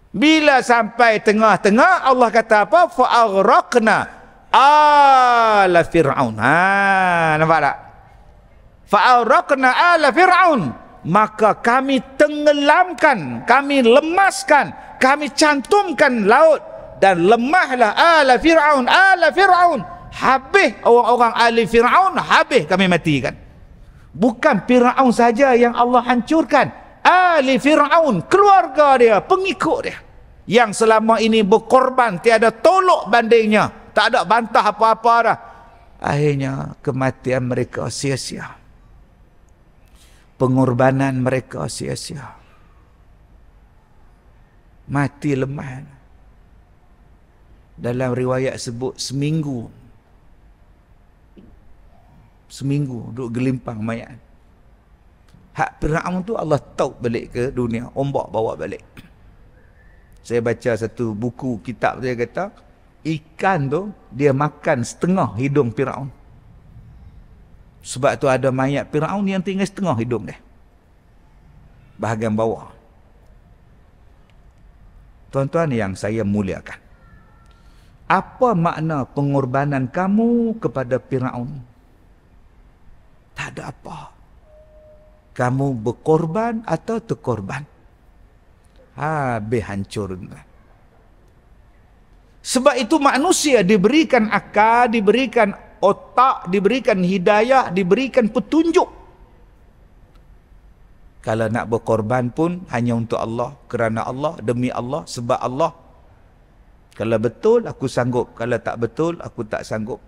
Bila sampai tengah-tengah Allah kata apa? Fa'aghraqna ala fir'aun. Ha, nampak tak? fa'arakna ala fir'aun maka kami tenggelamkan kami lemaskan kami cantumkan laut dan lemahlah ala fir'aun ala fir'aun habis orang-orang ahli fir'aun habis kami matikan bukan fir'aun saja yang Allah hancurkan ahli fir'aun keluarga dia pengikut dia yang selama ini berkorban tiada tolok bandingnya tak ada bantah apa-apa dah akhirnya kematian mereka sia-sia pengorbanan mereka sia-sia. Mati lemah. Dalam riwayat sebut seminggu. Seminggu duduk gelimpang mayat. Hak Fir'aun tu Allah taub balik ke dunia. Ombak bawa balik. Saya baca satu buku kitab dia kata, ikan tu dia makan setengah hidung Fir'aun. Sebab tu ada mayat Firaun yang tinggal setengah hidung dia. Bahagian bawah. Tuan-tuan yang saya muliakan. Apa makna pengorbanan kamu kepada Firaun? Tak ada apa. Kamu berkorban atau terkorban? Habis hancur. Sebab itu manusia diberikan akal, diberikan otak diberikan hidayah, diberikan petunjuk. Kalau nak berkorban pun hanya untuk Allah, kerana Allah, demi Allah, sebab Allah. Kalau betul aku sanggup, kalau tak betul aku tak sanggup.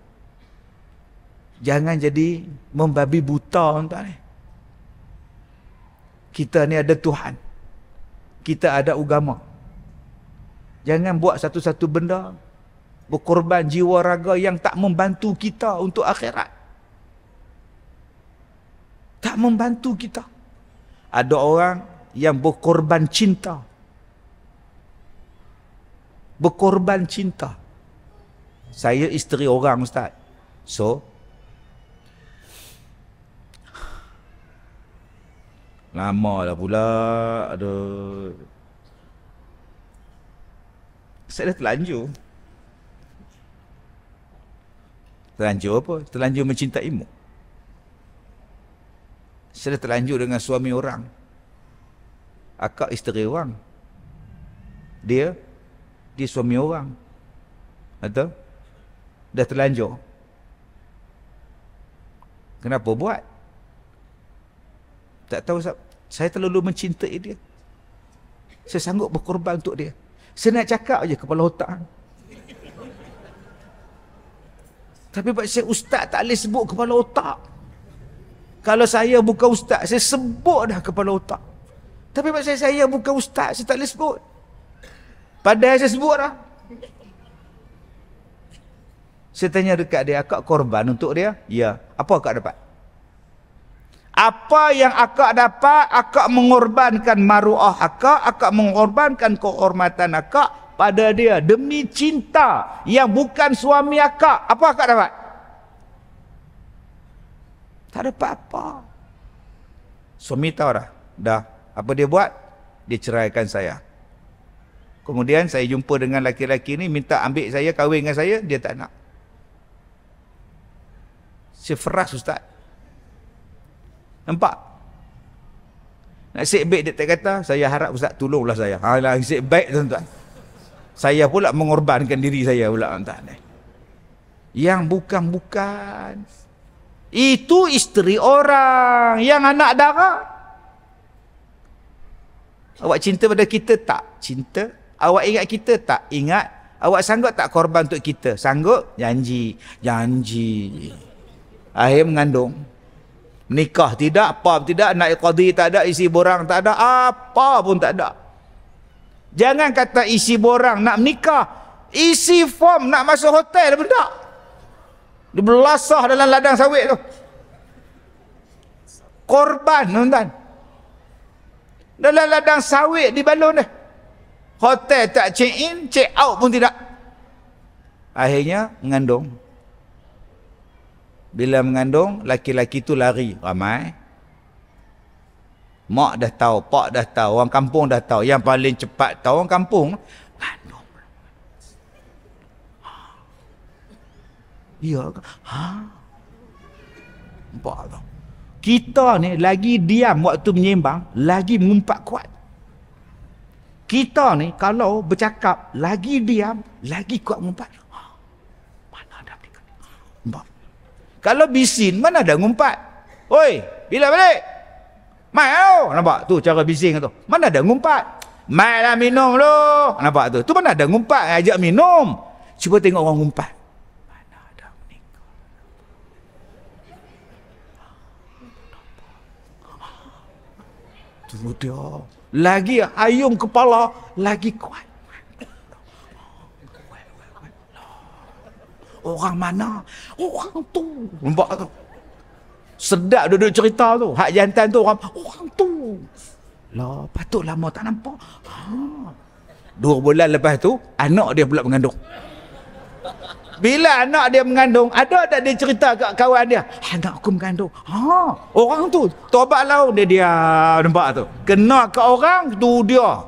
Jangan jadi membabi buta tuan ni. Eh. Kita ni ada Tuhan. Kita ada agama. Jangan buat satu-satu benda berkorban jiwa raga yang tak membantu kita untuk akhirat. Tak membantu kita. Ada orang yang berkorban cinta. Berkorban cinta. Saya isteri orang ustaz. So Lama lah pula Aduh Saya dah terlanjur Terlanjur apa? Terlanjur mencintaimu. Saya terlanjur dengan suami orang. Akak isteri orang. Dia, dia suami orang. Atau? Dah terlanjur. Kenapa buat? Tak tahu sebab saya terlalu mencintai dia. Saya sanggup berkorban untuk dia. Saya nak cakap je kepala otak. Tapi buat saya ustaz tak boleh sebut kepala otak. Kalau saya bukan ustaz, saya sebut dah kepala otak. Tapi buat saya, saya bukan ustaz, saya tak boleh sebut. Padahal saya sebut dah. Saya tanya dekat dia, akak korban untuk dia? Ya. Apa akak dapat? Apa yang akak dapat, akak mengorbankan maruah akak, akak mengorbankan kehormatan akak, pada dia demi cinta yang bukan suami akak. Apa akak dapat? Tak dapat apa. Suami tahu dah. Dah. Apa dia buat? Dia ceraikan saya. Kemudian saya jumpa dengan laki-laki ni minta ambil saya kahwin dengan saya, dia tak nak. Si feras ustaz. Nampak? Nak sik baik dia tak kata, saya harap ustaz tolonglah saya. Ha lah sik baik tuan-tuan saya pula mengorbankan diri saya pula tuan yang bukan-bukan itu isteri orang yang anak dara awak cinta pada kita tak cinta awak ingat kita tak ingat awak sanggup tak korban untuk kita sanggup janji janji akhir mengandung nikah tidak apa tidak naik qadi tak ada isi borang tak ada apa pun tak ada Jangan kata isi borang nak menikah. Isi form nak masuk hotel pun tak. Dia belasah dalam ladang sawit tu. Korban tuan-tuan. Dalam ladang sawit di balon dia. Hotel tak check in, check out pun tidak. Akhirnya mengandung. Bila mengandung, laki-laki tu lari. Ramai. Mak dah tahu, pak dah tahu, orang kampung dah tahu. Yang paling cepat tahu orang kampung. Bandung. Ya ke? Ha? Nampak tu. Kita ni lagi diam waktu menyembang, lagi mengumpat kuat. Kita ni kalau bercakap, lagi diam, lagi kuat mengumpat. Kalau ha? bisin, mana ada ngumpat? Oi, bila balik? Mau. Nampak tu cara bising tu. Mana ada ngumpat? Mai lah minum lo. Nampak tu. Tu mana ada ngumpat ajak minum. Cuba tengok orang ngumpat. Mana ada Tunggu dia. Lagi ayung kepala. Lagi kuat. Orang mana? Orang tu. Nampak tu. Sedap duduk cerita tu. Hak jantan tu orang, orang tu. Lah, patut lama tak nampak. Ha. Dua bulan lepas tu, anak dia pula mengandung. Bila anak dia mengandung, ada tak dia cerita ke kawan dia? Anak aku mengandung. Ha, orang tu, tobat lah dia dia nampak tu. Kena ke orang tu dia.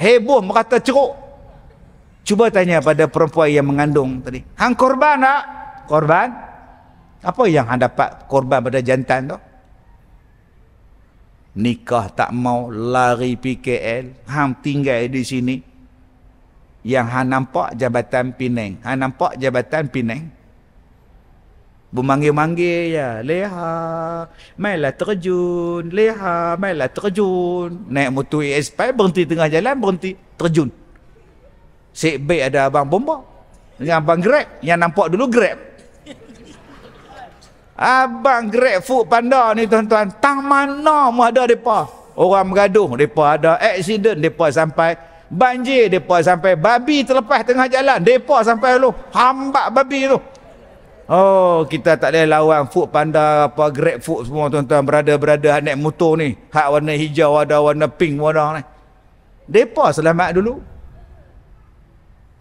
Heboh merata ceruk. Cuba tanya pada perempuan yang mengandung tadi. Hang korban tak? Korban? Apa yang hang dapat korban pada jantan tu? Nikah tak mau lari PKL, hang tinggal di sini. Yang hang nampak jabatan Pinang, hang nampak jabatan Pinang. Bumanggil-manggil ya, leha, mainlah terjun, leha, mainlah terjun. Naik motor ES5 berhenti tengah jalan, berhenti terjun. Sik baik ada abang bomba. Yang abang grab, yang nampak dulu grab. Abang Grab Food Panda ni tuan-tuan, tang mana mu ada depa? Orang bergaduh, depa ada aksiden, depa sampai banjir, depa sampai babi terlepas tengah jalan, depa sampai lu hambat babi tu. Oh, kita tak boleh lawan Food Panda apa Grab Food semua tuan-tuan, berada brother naik motor ni. Hak warna hijau ada, warna pink warna ni. Depa selamat dulu.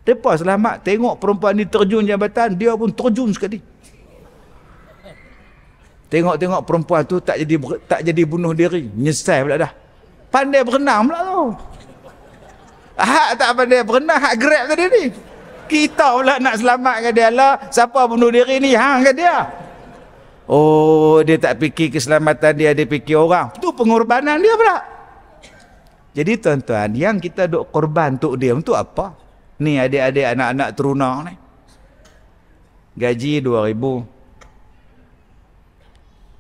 Depa selamat tengok perempuan ni terjun jambatan, dia pun terjun sekali. Tengok-tengok perempuan tu tak jadi tak jadi bunuh diri. Menyesal pula dah. Pandai berenang pula tu. Hak tak pandai berenang, hak grab tadi ni. Kita pula nak selamat ke dia lah. Siapa bunuh diri ni? Hang ke dia? Oh, dia tak fikir keselamatan dia, dia fikir orang. tu pengorbanan dia pula. Jadi tuan-tuan, yang kita dok korban untuk dia, untuk apa? Ni adik-adik anak-anak teruna ni. Gaji 2000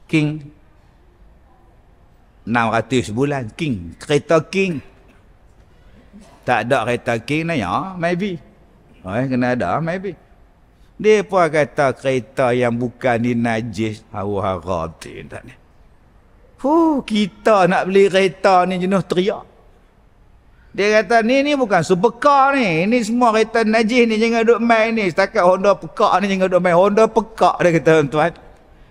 King 600 sebulan King Kereta King Tak ada kereta King Ya yeah, maybe Oh, eh, kena ada maybe dia pun kata kereta yang bukan ni najis hawa haram tu tak ni. Huh, kita nak beli kereta ni jenuh teriak. Dia kata ni ni bukan supercar ni. Ini semua kereta najis ni jangan duk main ni. Setakat Honda pekak ni jangan duk main. Honda pekak dia kata tuan-tuan.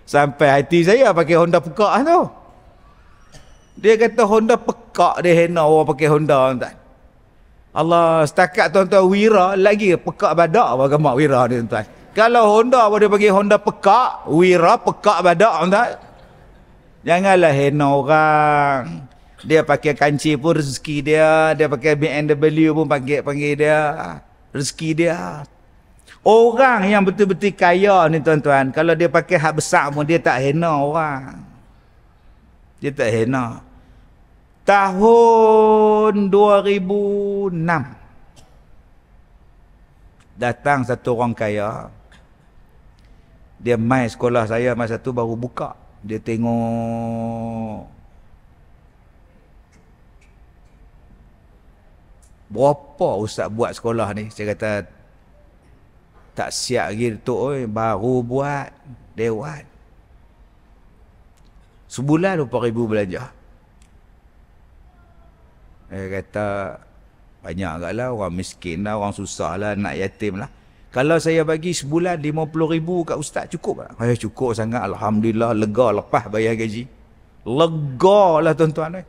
Sampai hati saya pakai Honda Pekak tu. Dia kata Honda Pekak dia hena orang pakai Honda tuan. Allah setakat tuan-tuan wira lagi pekak badak apa gambar wira ni tuan. Kalau Honda apa dia panggil Honda pekak, wira pekak badak tuan. Janganlah hina orang. Dia pakai kanci pun rezeki dia, dia pakai BMW pun panggil panggil dia rezeki dia. Orang yang betul-betul kaya ni tuan-tuan, kalau dia pakai hak besar pun dia tak hina orang. Dia tak hina. Tahun 2006 datang satu orang kaya. Dia mai sekolah saya masa tu baru buka. Dia tengok berapa ustaz buat sekolah ni. Saya kata tak siap lagi tu oi, baru buat dewan. Sebulan 4000 belanja. Eh kata banyak agaklah orang miskin lah, orang susah lah, nak yatim lah. Kalau saya bagi sebulan ribu, kat ustaz cukup tak? Eh, cukup sangat. Alhamdulillah lega lepas bayar gaji. Lega lah tuan-tuan. Eh.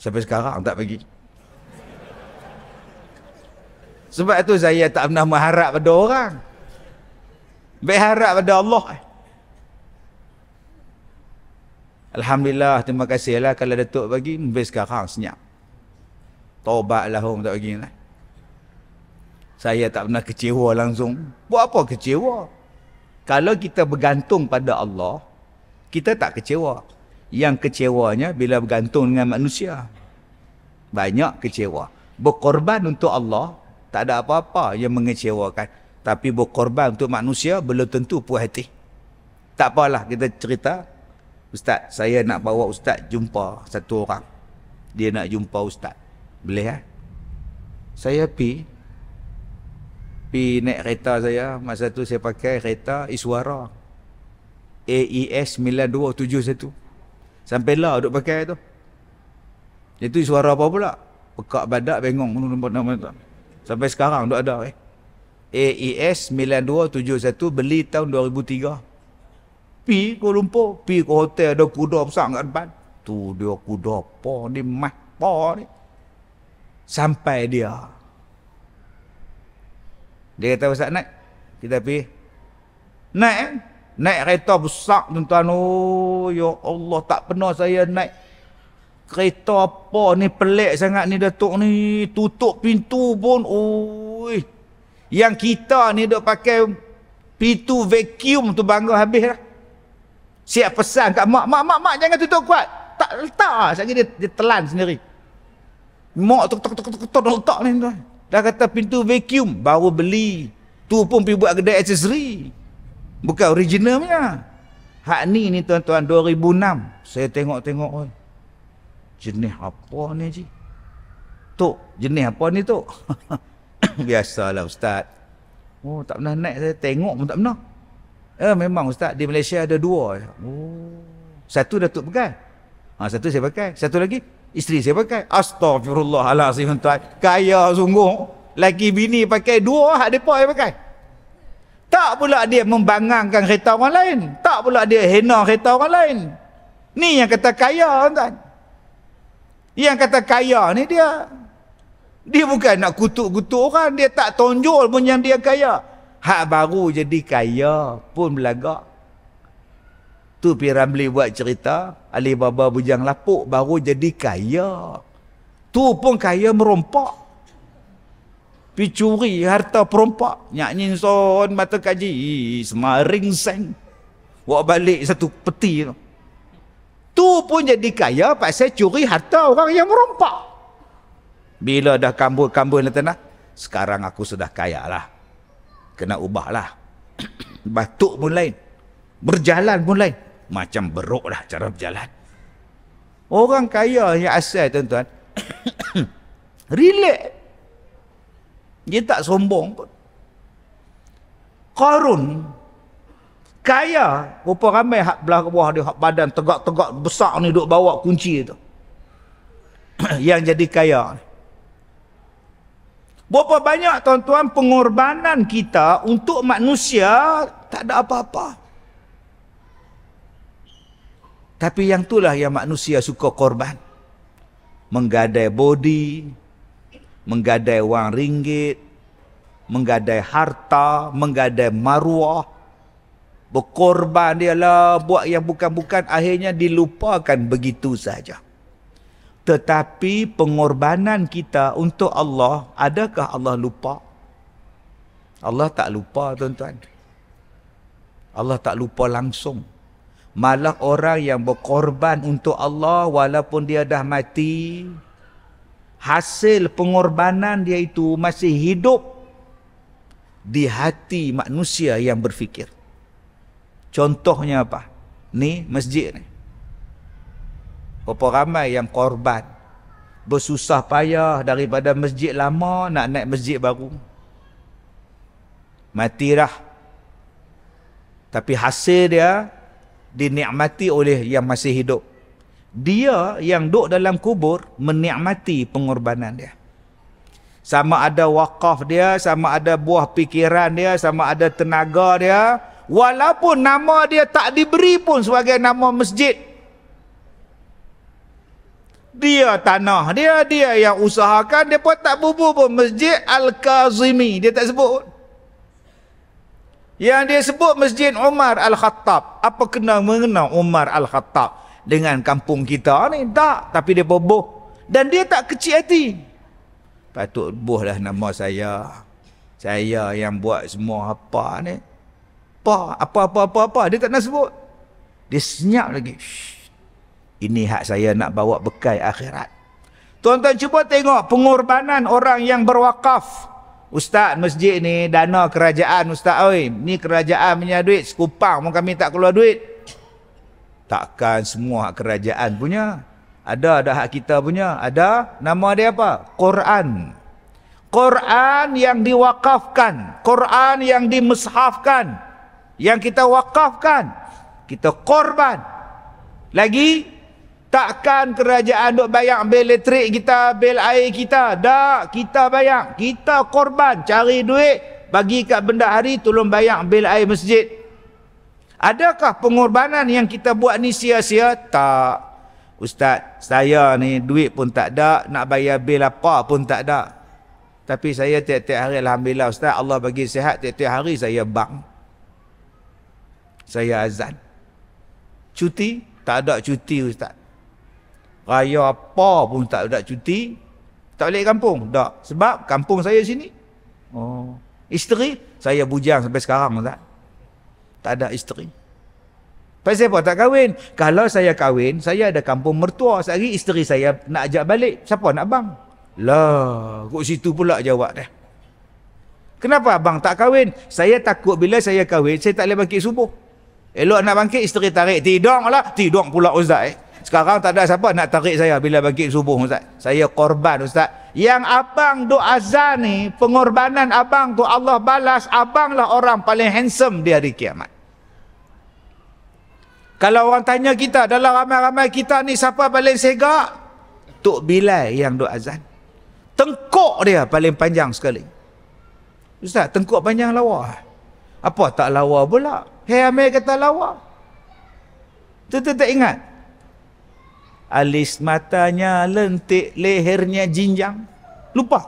Sampai sekarang tak bagi. Sebab tu saya tak pernah mengharap pada orang. Berharap pada Allah. Eh. Alhamdulillah, terima kasih lah kalau Datuk bagi, mungkin sekarang senyap. Taubat lah orang tak bagi lah. Saya tak pernah kecewa langsung. Buat apa kecewa? Kalau kita bergantung pada Allah, kita tak kecewa. Yang kecewanya bila bergantung dengan manusia. Banyak kecewa. Berkorban untuk Allah, tak ada apa-apa yang mengecewakan. Tapi berkorban untuk manusia belum tentu puas hati. Tak apalah kita cerita. Ustaz, saya nak bawa ustaz jumpa satu orang. Dia nak jumpa ustaz. Boleh ya? Saya pi pi naik kereta saya. Masa tu saya pakai kereta Iswara. AES 9271. lah, duk pakai tu. Itu suara apa pula? Pekak badak bengong nombor nombor. Sampai sekarang duk ada eh. AES 9271 beli tahun 2003. Pi ke Lumpur, pi ke hotel ada kuda besar kat depan. Tu dia kuda apa ni mah apa ni. Sampai dia. Dia kata besar naik. Kita pi. Naik eh? Naik kereta besar tuan-tuan. Oh, ya Allah tak pernah saya naik kereta apa ni pelik sangat ni datuk ni tutup pintu pun oi yang kita ni dok pakai pintu vacuum tu bangga habis lah siap pesan kat mak mak mak mak jangan tutup kuat tak letak ah sekali dia, dia telan sendiri mak tok tok tok tok tok letak ni tu dah kata pintu vacuum baru beli tu pun pergi buat kedai aksesori bukan original punya hak ni ni tuan-tuan 2006 saya tengok-tengok oi tengok jenis apa ni ji tok jenis apa ni tok biasalah ustaz oh tak pernah naik saya tengok pun tak pernah eh memang ustaz di Malaysia ada dua oh satu datuk pegang ha satu saya pakai satu lagi isteri saya pakai astagfirullahalazim tuan kaya sungguh lagi bini pakai dua hak depa yang pakai tak pula dia membangangkan kereta orang lain. Tak pula dia hina kereta orang lain. Ni yang kata kaya, tuan-tuan. Yang kata kaya ni dia. Dia bukan nak kutuk-kutuk orang. Dia tak tonjol pun yang dia kaya. Hak baru jadi kaya pun belagak. Tu Piramli buat cerita. ali baba Bujang Lapuk baru jadi kaya. Tu pun kaya merompak. Picuri harta perompak. Nyaknyin son mata kaji. Semaring seng. Buat balik satu peti tu. Tu pun jadi kaya pasal curi harta orang yang merompak. Bila dah kambul-kambul dah tanah, sekarang aku sudah kaya lah. Kena ubahlah. Batuk pun lain. Berjalan pun lain. Macam beruk lah cara berjalan. Orang kaya yang asal tuan-tuan. Relax. Dia tak sombong pun. Qarun kaya rupa ramai hak belah bawah dia hak badan tegak-tegak besar ni duk bawa kunci tu yang jadi kaya berapa banyak tuan-tuan pengorbanan kita untuk manusia tak ada apa-apa tapi yang itulah yang manusia suka korban menggadai bodi menggadai wang ringgit menggadai harta menggadai maruah berkorban dia lah, buat yang bukan-bukan, akhirnya dilupakan begitu saja. Tetapi pengorbanan kita untuk Allah, adakah Allah lupa? Allah tak lupa tuan-tuan. Allah tak lupa langsung. Malah orang yang berkorban untuk Allah walaupun dia dah mati, hasil pengorbanan dia itu masih hidup di hati manusia yang berfikir. Contohnya apa? Ni masjid ni. Berapa ramai yang korban bersusah payah daripada masjid lama nak naik masjid baru. Matilah. Tapi hasil dia dinikmati oleh yang masih hidup. Dia yang duduk dalam kubur menikmati pengorbanan dia. Sama ada wakaf dia, sama ada buah pikiran dia, sama ada tenaga dia, walaupun nama dia tak diberi pun sebagai nama masjid dia tanah dia dia yang usahakan dia pun tak bubu pun masjid al-kazimi dia tak sebut yang dia sebut masjid Umar al-Khattab apa kena mengena Umar al-Khattab dengan kampung kita ni tak tapi dia boboh dan dia tak kecil hati patut bohlah nama saya saya yang buat semua apa ni apa apa apa apa apa dia tak nak sebut dia senyap lagi Shh. ini hak saya nak bawa bekal akhirat tuan-tuan cuba tengok pengorbanan orang yang berwakaf ustaz masjid ni dana kerajaan ustaz oi ni kerajaan punya duit sekupang pun kami tak keluar duit takkan semua hak kerajaan punya ada ada hak kita punya ada nama dia apa Quran Quran yang diwakafkan, Quran yang dimeshafkan, yang kita wakafkan, kita korban. Lagi takkan kerajaan duk bayar bil elektrik kita, bil air kita. Dak, kita bayar, kita korban cari duit bagi kat benda hari tolong bayar bil air masjid. Adakah pengorbanan yang kita buat ni sia-sia? Tak. Ustaz, saya ni duit pun tak ada, nak bayar bil apa pun tak ada. Tapi saya tiap-tiap hari Alhamdulillah Ustaz, Allah bagi sihat tiap-tiap hari saya bang saya azan. Cuti? Tak ada cuti Ustaz. Raya apa pun tak ada cuti. Tak balik kampung? Tak. Sebab kampung saya sini. Oh. Isteri? Saya bujang sampai sekarang Ustaz. Tak ada isteri. Pasal siapa tak kahwin? Kalau saya kahwin, saya ada kampung mertua. Sehari isteri saya nak ajak balik. Siapa nak bang Lah, kok situ pula jawab dia. Kenapa abang tak kahwin? Saya takut bila saya kahwin, saya tak boleh bangkit subuh. Elok nak bangkit, isteri tarik. Tidong lah. Tidong pula Ustaz. Eh. Sekarang tak ada siapa nak tarik saya bila bangkit subuh Ustaz. Saya korban Ustaz. Yang abang duk azan ni, pengorbanan abang tu Allah balas. Abanglah orang paling handsome di hari kiamat. Kalau orang tanya kita, dalam ramai-ramai kita ni siapa paling segak? Tok Bilai yang duk azan. Tengkuk dia paling panjang sekali. Ustaz, tengkuk panjang lawa. Apa tak lawa pula? Hei Amir kata lawa. tu tak ingat. Alis matanya lentik lehernya jinjang. Lupa.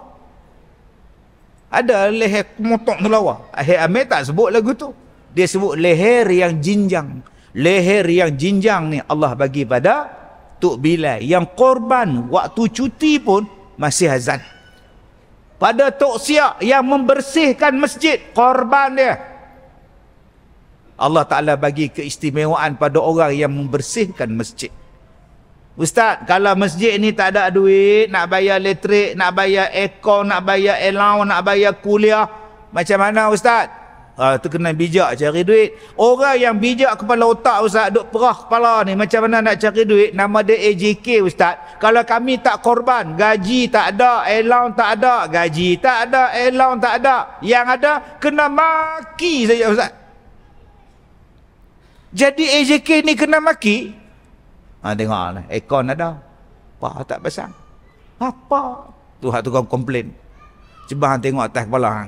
Ada leher kumotok tu lawa. Hei Amir tak sebut lagu tu. Dia sebut leher yang jinjang. Leher yang jinjang ni Allah bagi pada Tuk Bilal. Yang korban waktu cuti pun masih azan. Pada Tok Siak yang membersihkan masjid. Korban dia. Allah Ta'ala bagi keistimewaan pada orang yang membersihkan masjid. Ustaz, kalau masjid ni tak ada duit, nak bayar elektrik, nak bayar ekor, nak bayar elau, nak bayar kuliah, macam mana Ustaz? Ha, tu kena bijak cari duit. Orang yang bijak kepala otak Ustaz, duk perah kepala ni, macam mana nak cari duit? Nama dia AJK Ustaz. Kalau kami tak korban, gaji tak ada, elau tak ada, gaji tak ada, elau tak ada. Yang ada, kena maki saja Ustaz. Jadi AJK ni kena maki. Ha, dengar lah. Eh, aircon ada. Apa tak pasang? Apa? Tu hak tukang komplain. Cuba tengok atas kepala. Ha.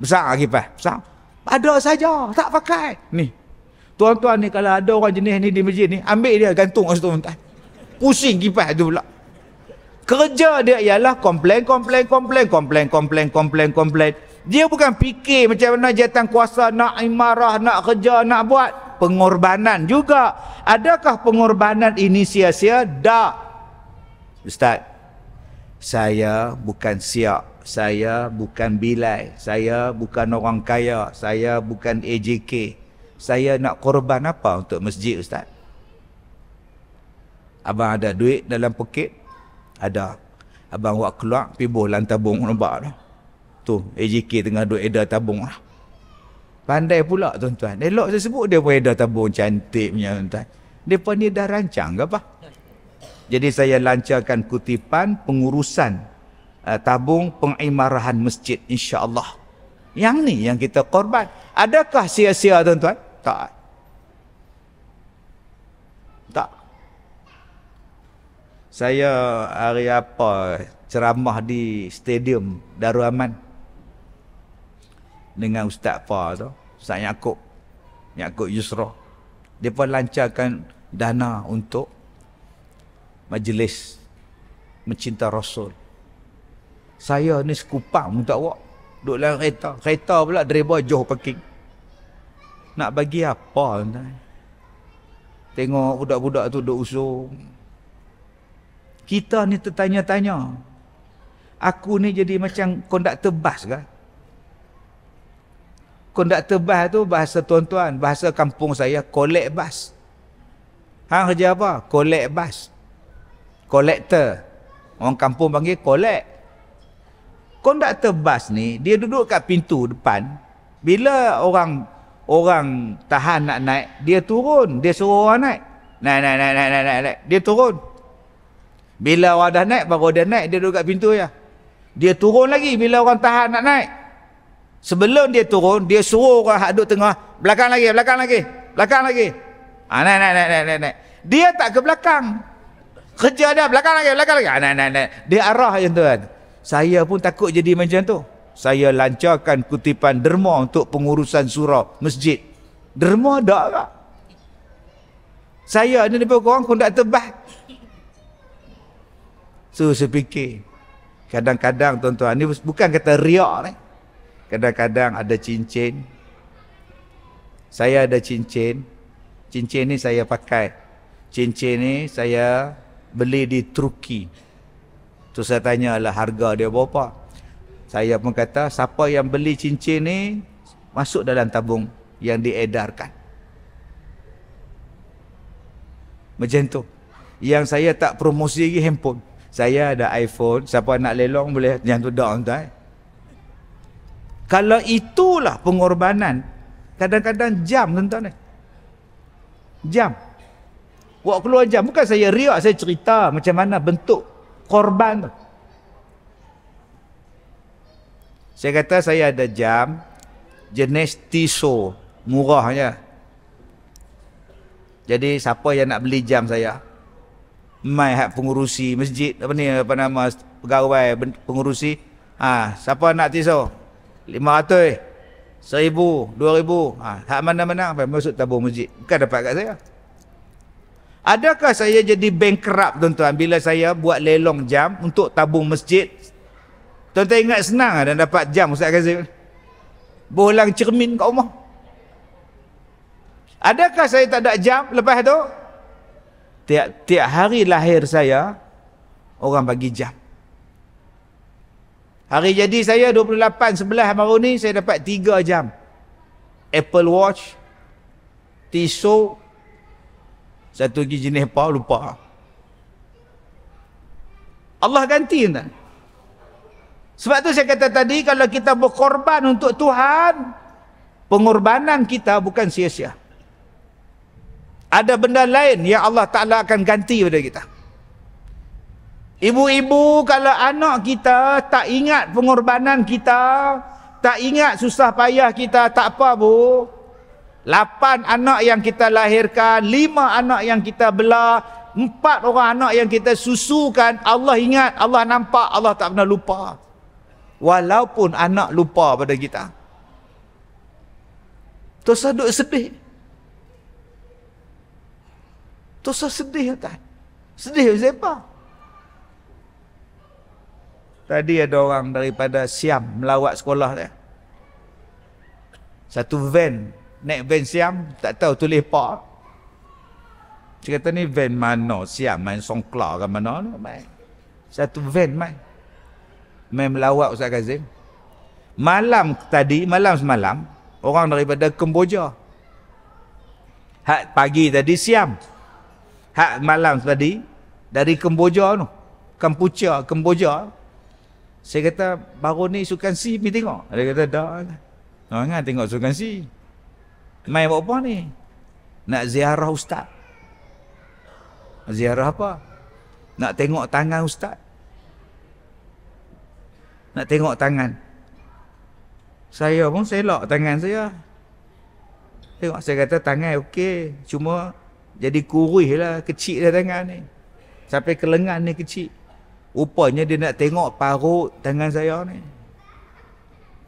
Besar lagi pas. Besar. Ada saja. Tak pakai. Ni. Tuan-tuan ni kalau ada orang jenis ni di masjid ni. Ambil dia gantung kat situ. Pusing kipas tu pula. Kerja dia ialah komplain, komplain, komplain, komplain, komplain, komplain, komplain. Dia bukan fikir macam mana jatan kuasa nak imarah, nak kerja, nak buat pengorbanan juga. Adakah pengorbanan ini sia-sia? Tak. Ustaz, saya bukan siap. Saya bukan bilai. Saya bukan orang kaya. Saya bukan AJK. Saya nak korban apa untuk masjid Ustaz? Abang ada duit dalam poket? Ada. Abang buat keluar, pergi bawah lantar bong nombak Tu AJK tengah duk edar tabung lah Pandai pula tuan-tuan Elok saya sebut dia pun edar tabung cantik punya tuan-tuan Mereka ni dah rancang ke apa? Jadi saya lancarkan kutipan pengurusan uh, Tabung pengimarahan masjid insya Allah. Yang ni yang kita korban Adakah sia-sia tuan-tuan? Tak Tak Saya hari apa ceramah di stadium Darul Aman dengan Ustaz Fa tu, Ustaz Yaakob, Yaakob Yusro. Mereka lancarkan dana untuk majlis mencinta Rasul. Saya ni sekupang minta awak. Duduk dalam kereta. Kereta pula driver Johor Peking. Nak bagi apa ni? Tengok budak-budak tu duduk usung. Kita ni tertanya-tanya. Aku ni jadi macam konduktor tebas, kan? konduktor bas tu bahasa tuan-tuan, bahasa kampung saya kolek bas. Hang kerja apa? Kolek bas. Kolektor. Orang kampung panggil kolek. Konduktor bas ni dia duduk kat pintu depan. Bila orang orang tahan nak naik, dia turun, dia suruh orang naik. Naik naik naik naik naik. naik, naik. Dia turun. Bila orang dah naik baru dia naik, dia duduk kat pintu ya. Dia turun lagi bila orang tahan nak naik. Sebelum dia turun, dia suruh orang hak duduk tengah, belakang lagi, belakang lagi, belakang lagi. Ha, naik, naik, naik, naik, naik. Dia tak ke belakang. Kerja dia belakang lagi, belakang lagi. Ha, naik, naik, naik. Dia arah je tuan. Saya pun takut jadi macam tu. Saya lancarkan kutipan derma untuk pengurusan surau masjid. Derma tak tak? Saya ni lebih kurang pun tak tebas. So, saya Kadang-kadang tuan-tuan, ni bukan kata riak ni. Eh? Kadang-kadang ada cincin. Saya ada cincin. Cincin ni saya pakai. Cincin ni saya beli di Turki. Tu saya tanya lah harga dia berapa. Saya pun kata siapa yang beli cincin ni masuk dalam tabung yang diedarkan. Macam tu. Yang saya tak promosi lagi handphone. Saya ada iPhone. Siapa nak lelong boleh. Yang tu down tu eh. Kalau itulah pengorbanan Kadang-kadang jam tuan-tuan eh. Jam Buat keluar jam Bukan saya riak saya cerita Macam mana bentuk korban tu Saya kata saya ada jam Jenis tiso Murahnya Jadi siapa yang nak beli jam saya Mai hak pengurusi masjid apa ni apa nama pegawai pengurusi ah ha, siapa nak tiso lima ratus seribu dua ribu hak ha, mana-mana apa maksud tabung masjid bukan dapat kat saya adakah saya jadi bankrupt tuan-tuan bila saya buat lelong jam untuk tabung masjid tuan-tuan ingat senang dan dapat jam Ustaz Kazim bolang cermin kat rumah adakah saya tak ada jam lepas tu tiap, tiap hari lahir saya orang bagi jam Hari jadi saya 28 sebelah baru ni saya dapat 3 jam. Apple Watch, Tissot, satu lagi jenis apa lupa. Allah ganti tak? Sebab tu saya kata tadi kalau kita berkorban untuk Tuhan, pengorbanan kita bukan sia-sia. Ada benda lain yang Allah Ta'ala akan ganti pada kita. Ibu-ibu kalau anak kita tak ingat pengorbanan kita, tak ingat susah payah kita, tak apa bu. Lapan anak yang kita lahirkan, lima anak yang kita bela, empat orang anak yang kita susukan, Allah ingat, Allah nampak, Allah tak pernah lupa. Walaupun anak lupa pada kita. Tosa duduk sedih. Tosa sedih, tak? Sedih siapa? Sedih. Tadi ada orang daripada Siam melawat sekolah dia. Satu van, naik van Siam, tak tahu tu pak. cerita ni van mana Siam, main songkla ke mana ni. Main. Satu van main. Main melawat Ustaz Kazim. Malam tadi, malam semalam, orang daripada Kemboja. Hak pagi tadi Siam. Hak malam tadi, dari Kemboja tu. Kampucha, Kemboja. Kemboja. Saya kata baru ni sukan C pergi tengok. Dia kata dah. Jangan tengok sukan si. Main buat apa ni? Nak ziarah ustaz. Ziarah apa? Nak tengok tangan ustaz. Nak tengok tangan. Saya pun selak tangan saya. Tengok saya kata tangan okey. Cuma jadi kurih lah kecil dah tangan ni. Sampai ke ni kecil. Rupanya dia nak tengok parut tangan saya ni.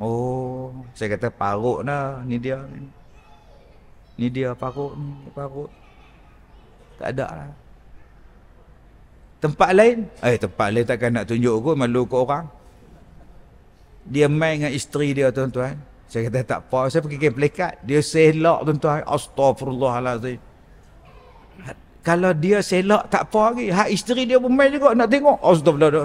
Oh, saya kata parut lah. Ni dia ni. Ni dia parut ni. Parut. Tak ada lah. Tempat lain? Eh, tempat lain takkan nak tunjuk aku Malu kot orang. Dia main dengan isteri dia tuan-tuan. Saya kata tak apa. Saya pergi ke pelikat. Dia selok tuan-tuan. Astagfirullahaladzim kalau dia selak tak apa lagi. Hak isteri dia pun main juga nak tengok. Astagfirullah. Dah,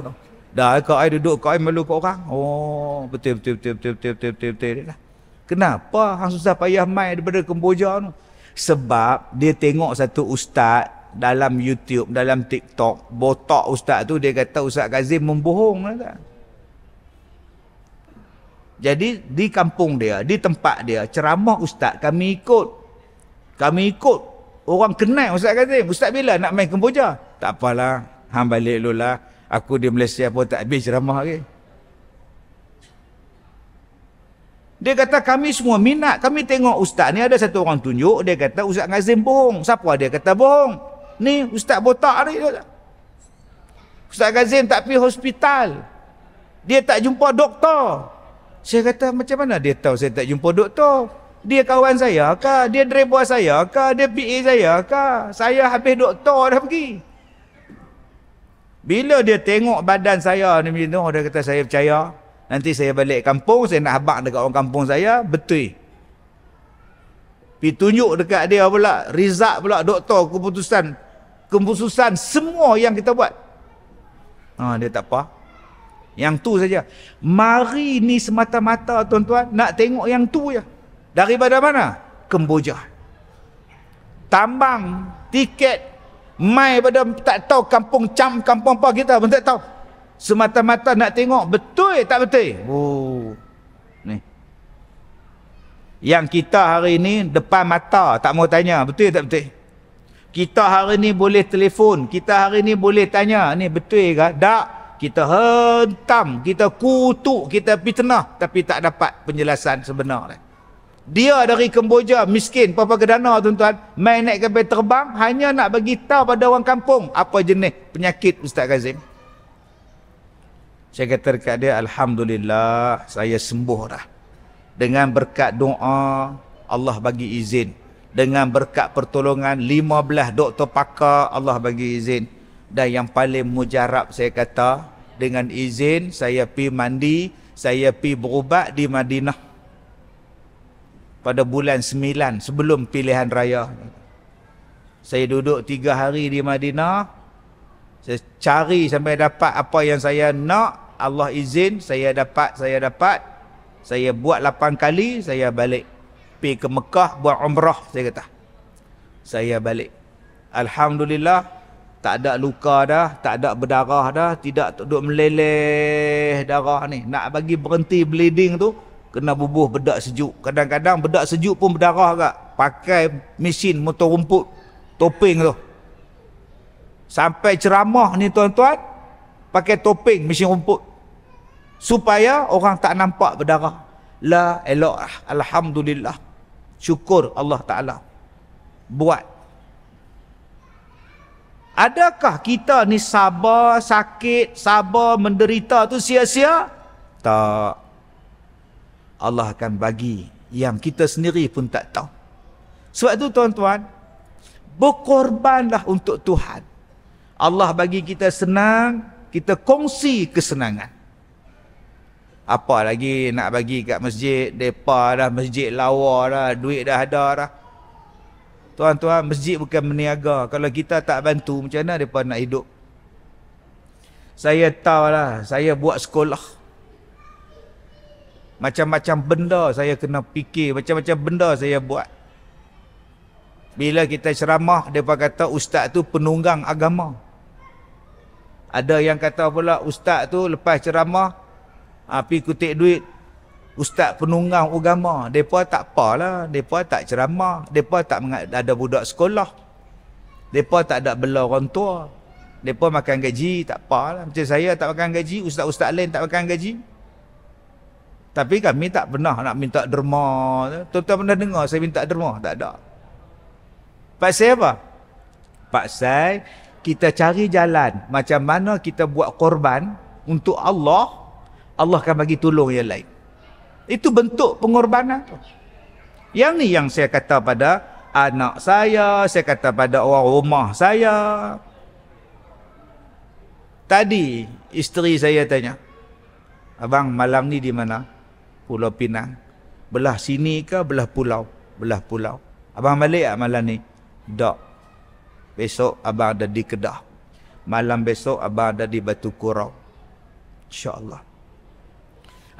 dah, dah. dah kau duduk kau ai malu orang. Oh, betul betul betul betul betul betul betul. betul, betul. Kenapa hang susah payah main. daripada Kemboja tu? Sebab dia tengok satu ustaz dalam YouTube, dalam TikTok, botak ustaz tu dia kata Ustaz Kazim membohong lah kan? Jadi di kampung dia, di tempat dia, ceramah ustaz kami ikut. Kami ikut. Orang kenal Ustaz kata, Ustaz bila nak main Kemboja? Tak apalah, hang balik dulu lah. Aku di Malaysia pun tak habis ceramah lagi. Dia kata kami semua minat. Kami tengok ustaz ni ada satu orang tunjuk. Dia kata ustaz Ngazim bohong. Siapa dia kata bohong? Ni ustaz botak ni. Ustaz Ngazim tak pergi hospital. Dia tak jumpa doktor. Saya kata macam mana dia tahu saya tak jumpa doktor? dia kawan saya ke dia driver saya ke dia PA saya ke saya habis doktor dah pergi bila dia tengok badan saya ni macam tu dia kata saya percaya nanti saya balik kampung saya nak habaq dekat orang kampung saya betul pi tunjuk dekat dia pula result pula doktor keputusan keputusan semua yang kita buat ha dia tak apa yang tu saja mari ni semata-mata tuan-tuan nak tengok yang tu je ya. Daripada mana? Kemboja. Tambang, tiket, mai pada tak tahu kampung cam, kampung apa kita pun tak tahu. Semata-mata nak tengok betul tak betul. Oh. Ni. Yang kita hari ini depan mata tak mau tanya betul tak betul. Kita hari ini boleh telefon, kita hari ini boleh tanya ni betul ke? Tak. Kita hentam, kita kutuk, kita fitnah tapi tak dapat penjelasan sebenar. Dia dari Kemboja, miskin, Papa Kedana tuan-tuan, main naik kapal terbang hanya nak bagi tahu pada orang kampung apa jenis penyakit Ustaz Kazim. Saya kata dekat dia, Alhamdulillah saya sembuh dah. Dengan berkat doa, Allah bagi izin. Dengan berkat pertolongan, 15 doktor pakar, Allah bagi izin. Dan yang paling mujarab saya kata, dengan izin saya pi mandi, saya pi berubat di Madinah pada bulan 9 sebelum pilihan raya. Saya duduk 3 hari di Madinah. Saya cari sampai dapat apa yang saya nak. Allah izin saya dapat, saya dapat. Saya buat 8 kali, saya balik. Pergi ke Mekah buat umrah, saya kata. Saya balik. Alhamdulillah, tak ada luka dah, tak ada berdarah dah, tidak duduk meleleh darah ni. Nak bagi berhenti bleeding tu, kena bubuh bedak sejuk kadang-kadang bedak sejuk pun berdarah agak pakai mesin motor rumput topeng tu sampai ceramah ni tuan-tuan pakai topeng mesin rumput supaya orang tak nampak berdarah la elok alhamdulillah syukur Allah Ta'ala buat adakah kita ni sabar sakit sabar menderita tu sia-sia tak Allah akan bagi yang kita sendiri pun tak tahu. Sebab itu tuan-tuan, berkorbanlah untuk Tuhan. Allah bagi kita senang, kita kongsi kesenangan. Apa lagi nak bagi kat masjid, depa dah, masjid lawa dah, duit dah ada dah. Tuan-tuan, masjid bukan meniaga. Kalau kita tak bantu, macam mana mereka nak hidup? Saya tahu lah, saya buat sekolah. Macam-macam benda saya kena fikir Macam-macam benda saya buat Bila kita ceramah Dia kata ustaz tu penunggang agama Ada yang kata pula Ustaz tu lepas ceramah api kutik duit Ustaz penunggang agama Mereka tak apa lah Mereka tak ceramah Mereka tak ada budak sekolah Mereka tak ada bela orang tua Mereka makan gaji Tak apa lah Macam saya tak makan gaji Ustaz-ustaz lain tak makan gaji tapi kami tak pernah nak minta derma. Tuan-tuan pernah dengar saya minta derma? Tak ada. Paksai apa? Paksai kita cari jalan macam mana kita buat korban untuk Allah. Allah akan bagi tolong yang lain. Itu bentuk pengorbanan tu. Yang ni yang saya kata pada anak saya, saya kata pada orang rumah saya. Tadi isteri saya tanya, "Abang malam ni di mana?" Pulau Pinang. Belah sini ke belah pulau? Belah pulau. Abang balik tak malam ni? Tak. Besok abang ada di Kedah. Malam besok abang ada di Batu Kurau. InsyaAllah.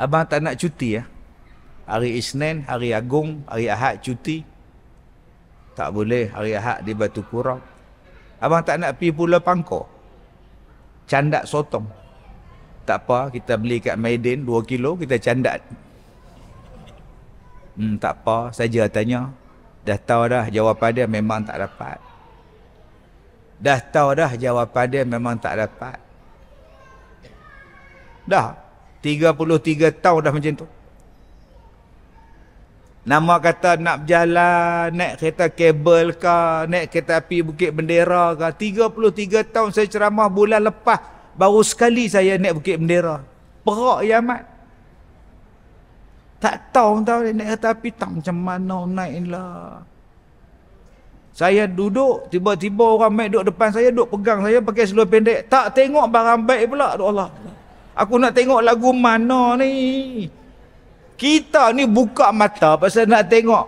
Abang tak nak cuti ya? Hari Isnin, hari Agung, hari Ahad cuti. Tak boleh hari Ahad di Batu Kurau. Abang tak nak pergi Pulau Pangkor. Candak sotong. Tak apa, kita beli kat Maiden 2 kilo, kita candak Hmm, tak apa, saja tanya. Dah tahu dah jawapan dia memang tak dapat. Dah tahu dah jawapan dia memang tak dapat. Dah. 33 tahun dah macam tu. Nama kata nak berjalan, naik kereta kabel ke, naik kereta api Bukit Bendera ke. 33 tahun saya ceramah bulan lepas. Baru sekali saya naik Bukit Bendera. Perak ya amat. Tak tahu tahu dia naik kereta api tak macam mana naik lah. Saya duduk, tiba-tiba orang mai duduk depan saya, duduk pegang saya pakai seluar pendek. Tak tengok barang baik pula, Duh Allah. Aku nak tengok lagu mana ni. Kita ni buka mata pasal nak tengok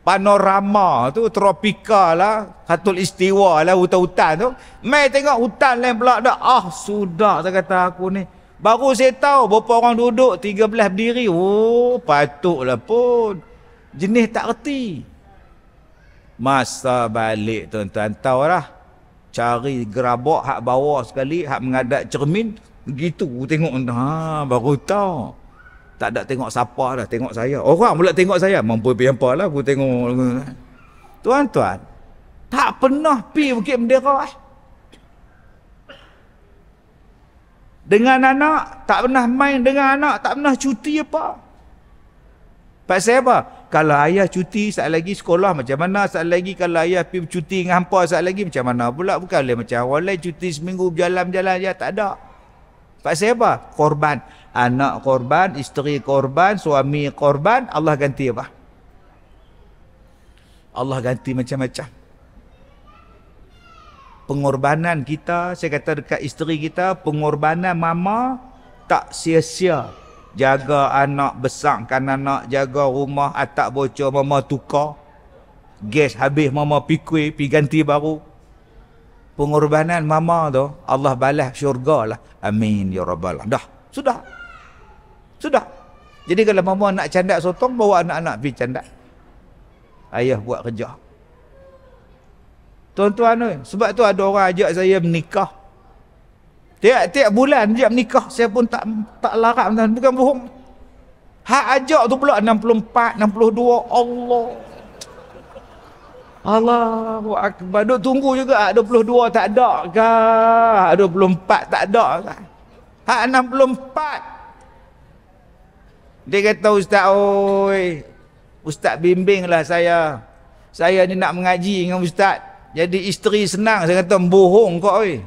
panorama tu, tropika lah, katul istiwa lah hutan-hutan tu. Mai tengok hutan lain pula, dah ah sudah saya kata aku ni. Baru saya tahu berapa orang duduk, 13 berdiri. Oh, patutlah pun. Jenis tak reti. Masa balik tuan-tuan tahu lah. Cari gerabak hak bawah sekali, hak mengadap cermin. Begitu tengok. Ha, baru tahu. Tak ada tengok siapa lah, tengok saya. Orang pula tengok saya. Mampu pergi lah, aku tengok. Tuan-tuan, tak pernah pergi Bukit Bendera lah. Dengan anak, tak pernah main dengan anak, tak pernah cuti apa. Pasal apa? Kalau ayah cuti, saat lagi sekolah macam mana? Saat lagi kalau ayah pergi cuti dengan hampa, saat lagi macam mana pula? Bukan boleh macam orang lain cuti seminggu berjalan-jalan, ya tak ada. Pasal apa? Korban. Anak korban, isteri korban, suami korban, Allah ganti apa? Allah ganti macam-macam pengorbanan kita, saya kata dekat isteri kita, pengorbanan mama tak sia-sia. Jaga anak, besarkan anak, jaga rumah, atak bocor, mama tukar. Gas habis mama pikui, pi ganti baru. Pengorbanan mama tu, Allah balas syurga lah. Amin, ya Rabbal. Dah, sudah. Sudah. Jadi kalau mama nak candak sotong, bawa anak-anak pergi candak. Ayah buat kerja. Tuan-tuan sebab tu ada orang ajak saya menikah. Tiap-tiap bulan dia menikah, saya pun tak tak larat bukan bohong. Hak ajak tu pula 64, 62. Allah. Allahu akbar. Duk tunggu juga 22 tak ada ke? 24 tak ada ke? Hak 64. Dia kata ustaz oi. Ustaz bimbinglah saya. Saya ni nak mengaji dengan ustaz. Jadi isteri senang saya kata bohong kau oi.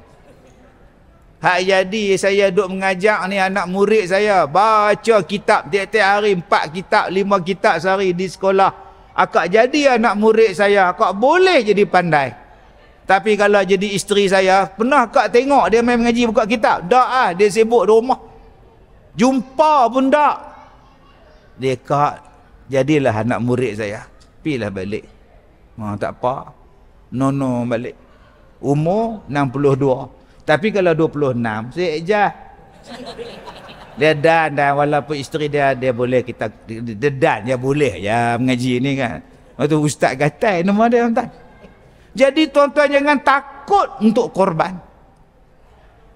Hak jadi saya duk mengajak ni anak murid saya baca kitab tiap-tiap hari empat kitab lima kitab sehari di sekolah. Akak jadi anak murid saya akak boleh jadi pandai. Tapi kalau jadi isteri saya pernah akak tengok dia main mengaji buka kitab? Dak ah dia sibuk di rumah. Jumpa pun tak. Dia kak jadilah anak murid saya. Pilah balik. Mak tak apa nono balik umur 62 tapi kalau 26 saya ejah dia dan dan walaupun isteri dia dia boleh kita dedan, dan dia boleh ya mengaji ni kan waktu ustaz gatai nama dia tuan jadi tuan-tuan jangan takut untuk korban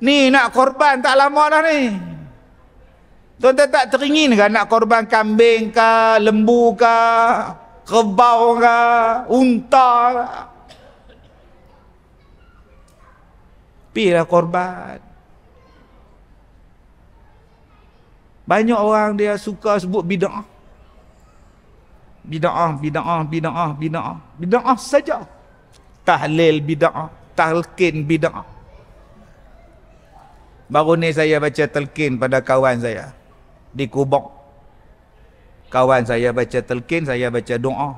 ni nak korban tak lama dah ni tuan-tuan tak teringin kan nak korban kambing kah lembu kah kebau kah unta kah Pilah korban. Banyak orang dia suka sebut bidaah, bidaah, bidaah, bidaah, bidaah, bidaah saja. Tahlil bidaah, talqin bidaah. Baru ni saya baca telkin pada kawan saya di Kubok. Kawan saya baca telkin, saya baca doa.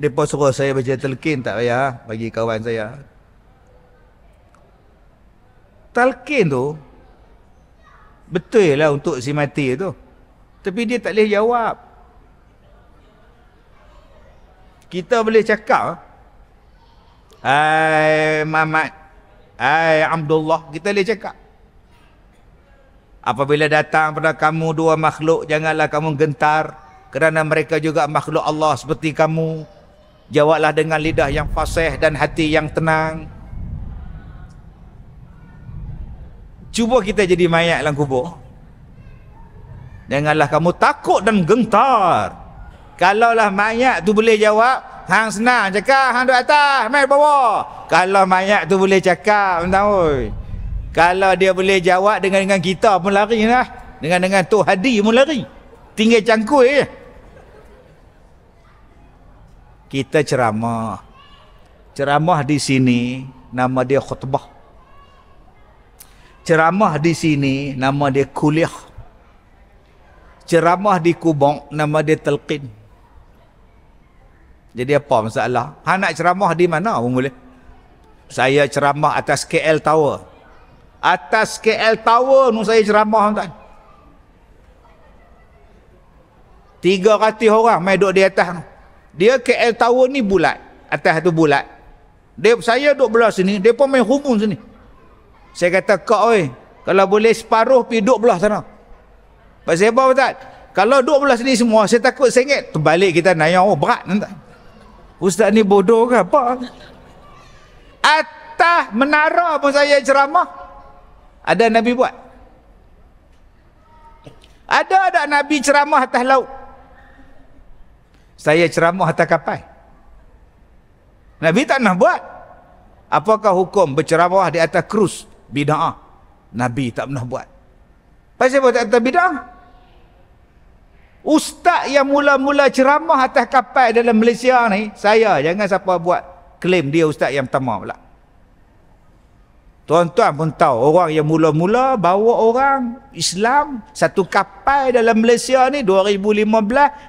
Depa suruh saya baca telkin tak payah bagi kawan saya talqin tu betul lah untuk si mati tu tapi dia tak boleh jawab kita boleh cakap hai mamat hai abdullah kita boleh cakap apabila datang pada kamu dua makhluk janganlah kamu gentar kerana mereka juga makhluk Allah seperti kamu jawablah dengan lidah yang fasih dan hati yang tenang Cuba kita jadi mayat dalam kubur. Janganlah kamu takut dan gentar. Kalaulah mayat tu boleh jawab, hang senang cakap, hang duduk atas, mai bawah. Kalau mayat tu boleh cakap, entah oi. Kalau dia boleh jawab dengan dengan kita pun lari lah. Dengan dengan tu Hadi pun lari. Tinggal cangkul je. Kita ceramah. Ceramah di sini nama dia khutbah ceramah di sini nama dia kuliah ceramah di kubang nama dia telqin jadi apa masalah ha nak ceramah di mana pun boleh saya ceramah atas KL Tower atas KL Tower nu saya ceramah tuan 300 orang mai duduk di atas tu. Dia KL Tower ni bulat. Atas tu bulat. Dia saya duduk belah sini, depa main hubung sini. Saya kata kak oi, kalau boleh separuh pi duduk belah sana. saya Zeba Ustaz, kalau duduk belah sini semua saya takut sengit. Terbalik kita naik oh berat nampak. Ustaz ni bodoh ke apa? Atas menara pun saya ceramah. Ada Nabi buat. Ada ada Nabi ceramah atas laut. Saya ceramah atas kapal. Nabi tak nak buat. Apakah hukum berceramah di atas krus? bida'ah. Nabi tak pernah buat. Pasal apa tak tentang bida'ah? Ustaz yang mula-mula ceramah atas kapal dalam Malaysia ni, saya jangan siapa buat klaim dia ustaz yang pertama pula. Tuan-tuan pun tahu orang yang mula-mula bawa orang Islam satu kapal dalam Malaysia ni 2015,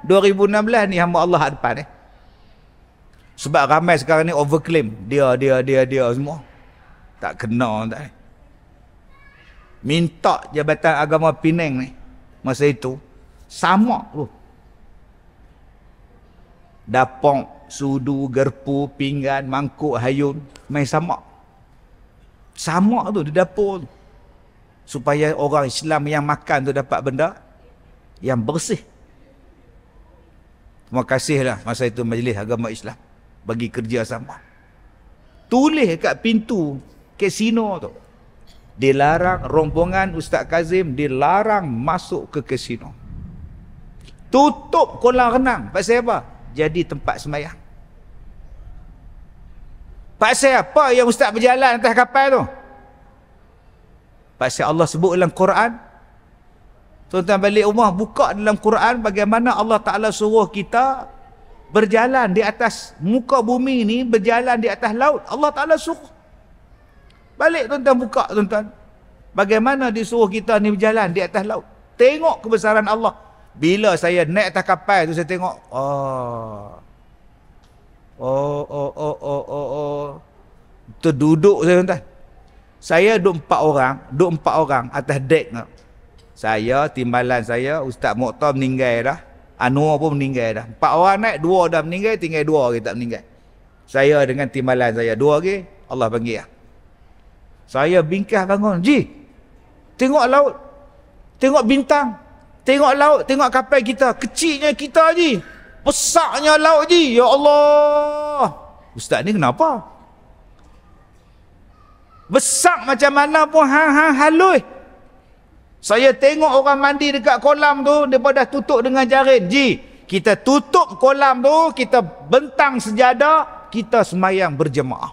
2016 ni hamba Allah hadapan. ni. Sebab ramai sekarang ni overclaim dia dia dia dia semua. Tak kena tak. Ni minta Jabatan Agama Penang ni masa itu sama tu. Oh. Dapong, sudu, gerpu, pinggan, mangkuk, hayun, main sama. Sama tu di dapur tu. Supaya orang Islam yang makan tu dapat benda yang bersih. Terima kasihlah masa itu Majlis Agama Islam bagi kerja sama. Tulis kat pintu kasino tu dilarang rombongan Ustaz Kazim dilarang masuk ke kasino. Tutup kolam renang. Pasal apa? Jadi tempat semayang. Pasal apa yang Ustaz berjalan atas kapal tu? Pasal Allah sebut dalam Quran. Tuan-tuan balik rumah buka dalam Quran bagaimana Allah Ta'ala suruh kita berjalan di atas muka bumi ni, berjalan di atas laut. Allah Ta'ala suruh. Balik tuan-tuan buka tuan-tuan. Bagaimana disuruh kita ni berjalan di atas laut. Tengok kebesaran Allah. Bila saya naik atas kapal tu saya tengok. Oh. Oh, oh, oh, oh, oh, oh. Terduduk saya tuan-tuan. Saya duduk empat orang. Duduk empat orang atas dek. Saya, timbalan saya, Ustaz Mokhtar meninggal dah. Anwar pun meninggal dah. Empat orang naik, dua dah meninggal, tinggal dua lagi tak meninggal. Saya dengan timbalan saya, dua lagi, Allah panggil lah. Saya bingkai bangun. Ji, tengok laut. Tengok bintang. Tengok laut, tengok kapal kita. Kecilnya kita ni. Besarnya laut ni. Ya Allah. Ustaz ni kenapa? Besar macam mana pun hang-hang halus. Saya tengok orang mandi dekat kolam tu, dia dah tutup dengan jarin. Ji, kita tutup kolam tu, kita bentang sejadah, kita semayang berjemaah.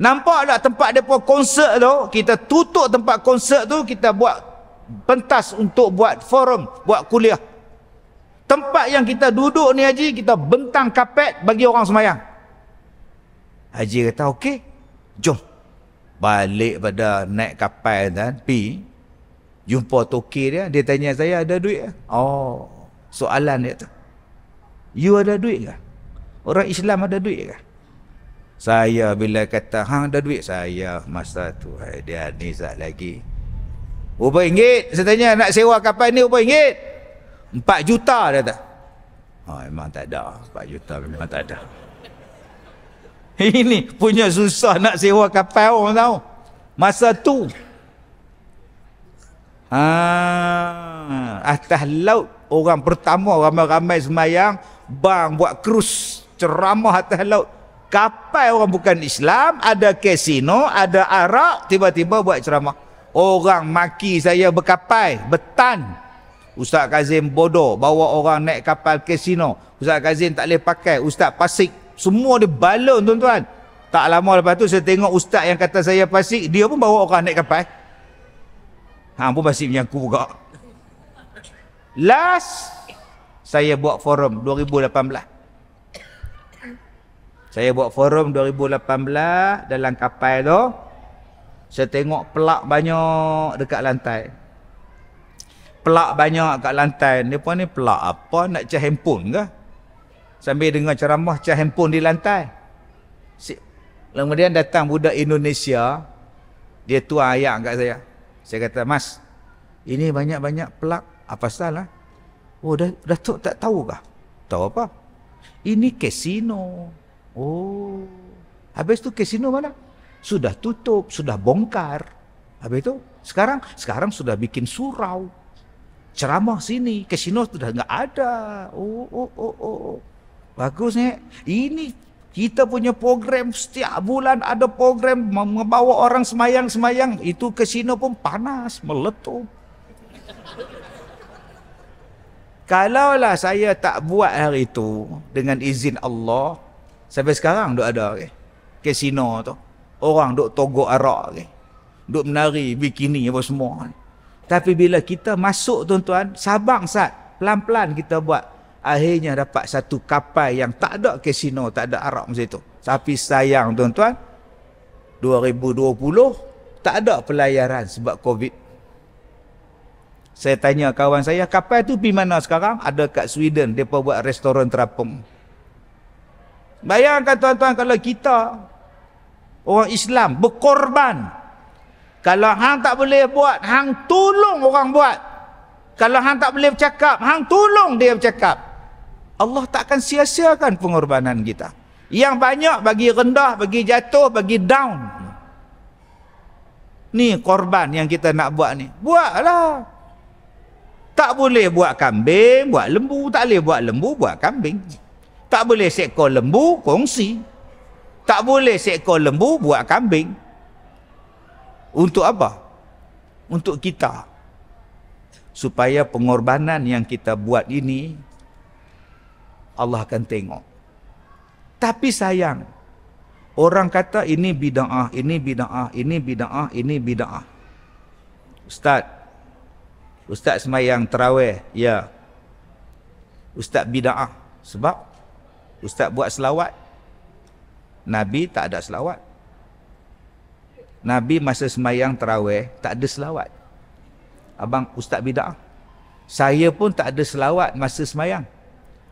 Nampak tak tempat depa konsert tu, kita tutup tempat konsert tu, kita buat pentas untuk buat forum, buat kuliah. Tempat yang kita duduk ni Haji, kita bentang kapet bagi orang semayang. Haji kata, okey, jom. Balik pada naik kapal dan pi jumpa toki dia dia tanya saya ada duit oh soalan dia tu you ada duit ke orang Islam ada duit ke saya bila kata hang ada duit saya masa tu hai, eh, dia ni sat lagi. Berapa ringgit? Saya tanya nak sewa kapal ni berapa ringgit? 4 juta dia tak? Ha oh, memang tak ada. 4 juta memang tak ada. Ini punya susah nak sewa kapal orang tahu. Masa tu. Ha, atas laut orang pertama ramai-ramai semayang. Bang buat krus ceramah atas laut. Kapal orang bukan Islam, ada kasino, ada arak, tiba-tiba buat ceramah. Orang maki saya berkapal, betan. Ustaz Kazim bodoh, bawa orang naik kapal kasino. Ustaz Kazim tak boleh pakai, Ustaz Pasik. Semua dia balon tuan-tuan. Tak lama lepas tu saya tengok ustaz yang kata saya Pasik, dia pun bawa orang naik kapal. Ha, pun masih menyangku juga. Last, saya buat forum 2018. Saya buat forum 2018 dalam kapal tu. Saya tengok pelak banyak dekat lantai. Pelak banyak dekat lantai. Mereka ni pelak apa? Nak cah handphone ke? Sambil dengar ceramah cah handphone di lantai. Kemudian datang budak Indonesia. Dia tua ayak kat saya. Saya kata, Mas, ini banyak-banyak pelak. Apa salah? Oh, Datuk tak tahu kah? Tahu apa? Ini kasino. Oh. Habis tu kasino mana? Sudah tutup, sudah bongkar. Habis itu sekarang sekarang sudah bikin surau. Ceramah sini, kasino sudah enggak ada. Oh, oh, oh, oh. oh. Bagusnya ini kita punya program setiap bulan ada program membawa orang semayang-semayang itu ke sini pun panas meletup. Kalaulah saya tak buat hari itu dengan izin Allah, Sampai sekarang duk ada okay? Kasino tu Orang duk togok arak okay? Duk menari bikini apa semua kan. Tapi bila kita masuk tuan-tuan Sabang sat Pelan-pelan kita buat Akhirnya dapat satu kapal yang tak ada kasino Tak ada arak macam tu Tapi sayang tuan-tuan 2020 Tak ada pelayaran sebab covid saya tanya kawan saya, kapal tu pergi mana sekarang? Ada kat Sweden, dia buat restoran terapung. Bayangkan tuan-tuan kalau kita orang Islam berkorban. Kalau hang tak boleh buat, hang tolong orang buat. Kalau hang tak boleh bercakap, hang tolong dia bercakap. Allah tak akan sia-siakan pengorbanan kita. Yang banyak bagi rendah, bagi jatuh, bagi down. Ni korban yang kita nak buat ni. Buatlah. Tak boleh buat kambing, buat lembu. Tak boleh buat lembu, buat kambing. Tak boleh seekor lembu kongsi. Tak boleh seekor lembu buat kambing. Untuk apa? Untuk kita. Supaya pengorbanan yang kita buat ini Allah akan tengok. Tapi sayang, orang kata ini bid'ah, ini bid'ah, ini bid'ah, ini bid'ah. Ustaz, Ustaz semayang terawih, ya. Ustaz bid'ah. Sebab Ustaz buat selawat. Nabi tak ada selawat. Nabi masa semayang terawih tak ada selawat. Abang Ustaz bida'ah. Saya pun tak ada selawat masa semayang.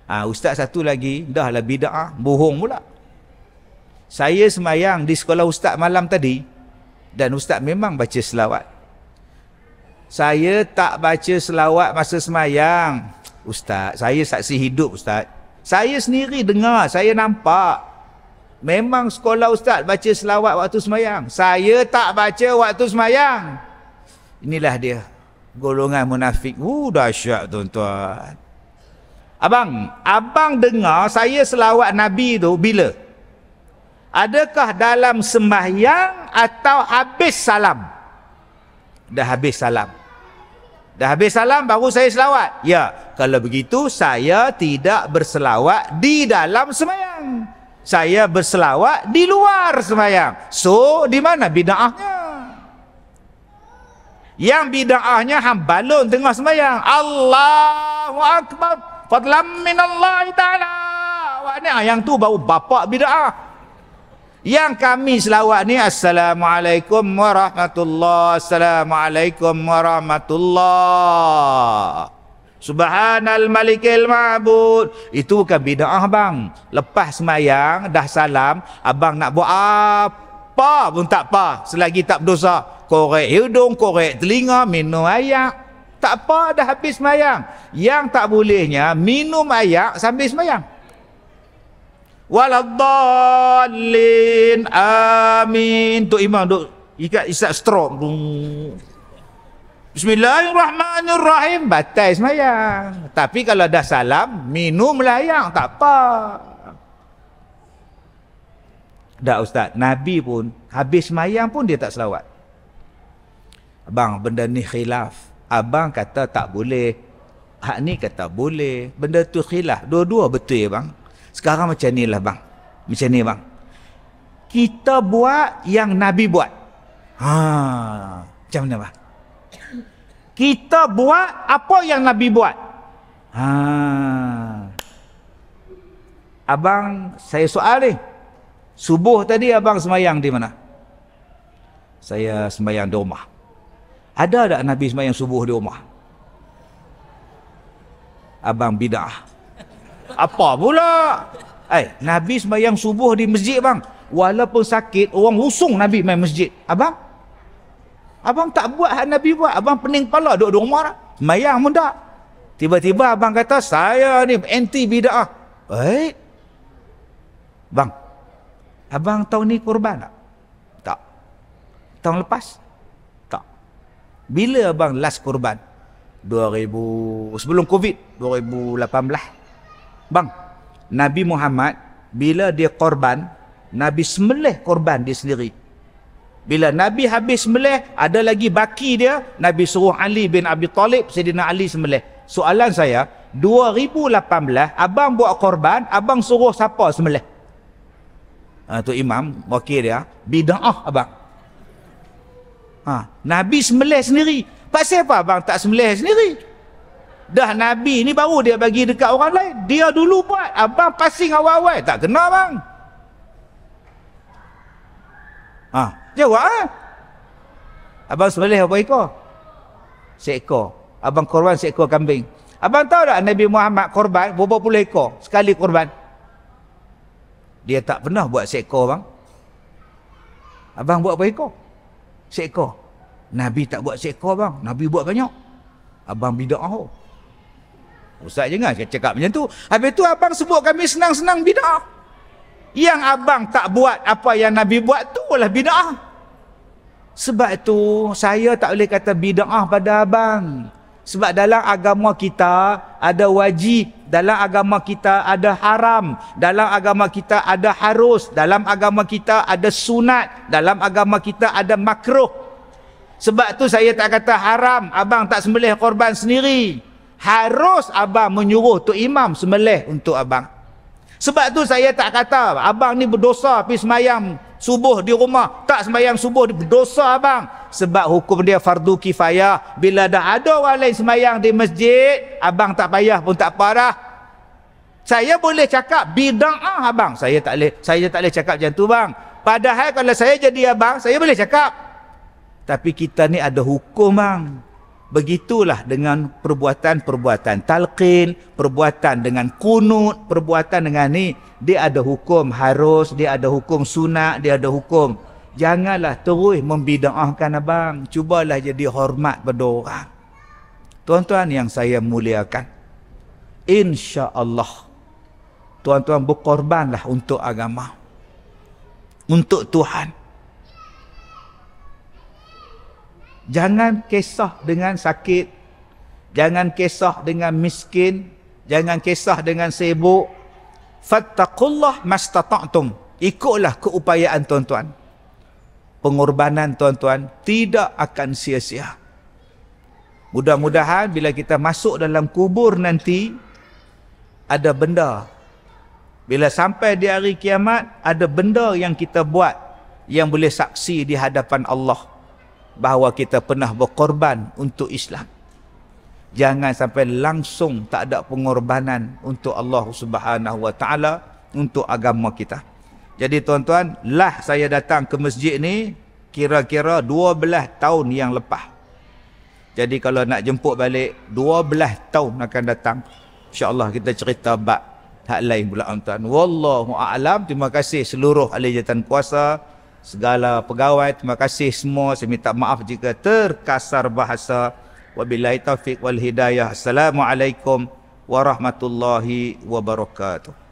Ha, Ustaz satu lagi, dah lah bida'ah, bohong pula. Saya semayang di sekolah Ustaz malam tadi dan Ustaz memang baca selawat. Saya tak baca selawat masa semayang. Ustaz, saya saksi hidup Ustaz. Saya sendiri dengar, saya nampak. Memang sekolah ustaz baca selawat waktu semayang. Saya tak baca waktu semayang. Inilah dia. Golongan munafik. Wuh, dahsyat tuan-tuan. Abang, abang dengar saya selawat Nabi tu bila? Adakah dalam sembahyang atau habis salam? Dah habis salam. Dah habis salam baru saya selawat. Ya, kalau begitu saya tidak berselawat di dalam semayang. Saya berselawat di luar semayang. So, di mana bida'ahnya? Yang bida'ahnya hambalun tengah semayang. Allahu Akbar. Fadlam minallahi ta'ala. Ah, yang tu baru bapak bida'ah. Yang kami selawat ni Assalamualaikum warahmatullahi Assalamualaikum warahmatullahi Subhanal malikil ma'bud Itu bukan bida'ah bang Lepas semayang dah salam Abang nak buat apa pun tak apa Selagi tak berdosa Korek hidung, korek telinga, minum ayak Tak apa dah habis semayang Yang tak bolehnya minum ayak sambil semayang waladdallin amin tu imam duk ikat isap strong bismillahirrahmanirrahim batal semayang tapi kalau dah salam minum melayang tak apa dah ustaz nabi pun habis semayang pun dia tak selawat abang benda ni khilaf abang kata tak boleh hak ni kata boleh benda tu khilaf dua-dua betul ya bang sekarang macam ni lah bang. Macam ni bang. Kita buat yang Nabi buat. Ha, macam mana bang? Kita buat apa yang Nabi buat. Ha. Abang, saya soal ni. Subuh tadi abang semayang di mana? Saya semayang di rumah. Ada tak Nabi semayang subuh di rumah? Abang bidah. Apa pula? Eh, Nabi sembahyang subuh di masjid bang. Walaupun sakit, orang usung Nabi main masjid. Abang? Abang tak buat yang Nabi buat. Abang pening kepala duduk di rumah. Mayang pun tak. Tiba-tiba abang kata, saya ni anti bid'ah. Eh? Bang, abang tahu ni korban tak? Tak. Tahun lepas? Tak. Bila abang last korban? 2000, sebelum Covid, 2018. Bang, Nabi Muhammad bila dia korban, Nabi semelih korban dia sendiri. Bila Nabi habis semelih, ada lagi baki dia, Nabi suruh Ali bin Abi Talib, Sayyidina Ali semelih. Soalan saya, 2018, abang buat korban, abang suruh siapa semelih? Ha, tu imam, wakil dia, bida'ah abang. Ha, Nabi semelih sendiri. Pasal apa abang tak semelih sendiri? Dah Nabi ni baru dia bagi dekat orang lain. Dia dulu buat. Abang passing awal-awal. Tak kena bang. Ha. Jawab ha? Abang sebelah apa ikut? Seekor. Abang korban seekor kambing. Abang tahu tak Nabi Muhammad korban berapa puluh ekor sekali korban? Dia tak pernah buat seekor bang. Abang buat apa ekor? Seekor. Nabi tak buat seekor bang. Nabi buat banyak. Abang bidak ahok. Oh. Ustaz jangan cakap macam tu. Habis tu abang sebut kami senang-senang bid'ah. Yang abang tak buat apa yang Nabi buat tu lah bid'ah. Sebab tu saya tak boleh kata bid'ah pada abang. Sebab dalam agama kita ada wajib, dalam agama kita ada haram, dalam agama kita ada harus, dalam agama kita ada sunat, dalam agama kita ada makruh. Sebab tu saya tak kata haram, abang tak sembelih korban sendiri harus abang menyuruh tu imam semelih untuk abang. Sebab tu saya tak kata abang ni berdosa pi semayam subuh di rumah, tak semayam subuh berdosa abang. Sebab hukum dia fardu kifayah. Bila dah ada orang lain semayang di masjid, abang tak payah pun tak parah. Saya boleh cakap bid'ah ah, abang. Saya tak boleh, saya tak boleh cakap macam tu bang. Padahal kalau saya jadi abang, saya boleh cakap. Tapi kita ni ada hukum bang. Begitulah dengan perbuatan-perbuatan talqin, perbuatan dengan kunut, perbuatan dengan ni. Dia ada hukum harus, dia ada hukum sunat, dia ada hukum. Janganlah terus membida'ahkan abang. Cubalah jadi hormat pada orang. Tuan-tuan yang saya muliakan. InsyaAllah. Tuan-tuan berkorbanlah untuk agama. Untuk Tuhan. Jangan kisah dengan sakit. Jangan kisah dengan miskin. Jangan kisah dengan sibuk. Fattakullah mastata'tum. Ikutlah keupayaan tuan-tuan. Pengorbanan tuan-tuan tidak akan sia-sia. Mudah-mudahan bila kita masuk dalam kubur nanti, ada benda. Bila sampai di hari kiamat, ada benda yang kita buat yang boleh saksi di hadapan Allah bahawa kita pernah berkorban untuk Islam. Jangan sampai langsung tak ada pengorbanan untuk Allah Subhanahu Wa Taala untuk agama kita. Jadi tuan-tuan, lah saya datang ke masjid ni kira-kira 12 tahun yang lepas. Jadi kalau nak jemput balik 12 tahun akan datang. Insya-Allah kita cerita bab hak lain pula tuan Wallahu a'lam. Terima kasih seluruh ahli jabatan kuasa segala pegawai terima kasih semua saya minta maaf jika terkasar bahasa wabillahi taufik wal hidayah assalamualaikum warahmatullahi wabarakatuh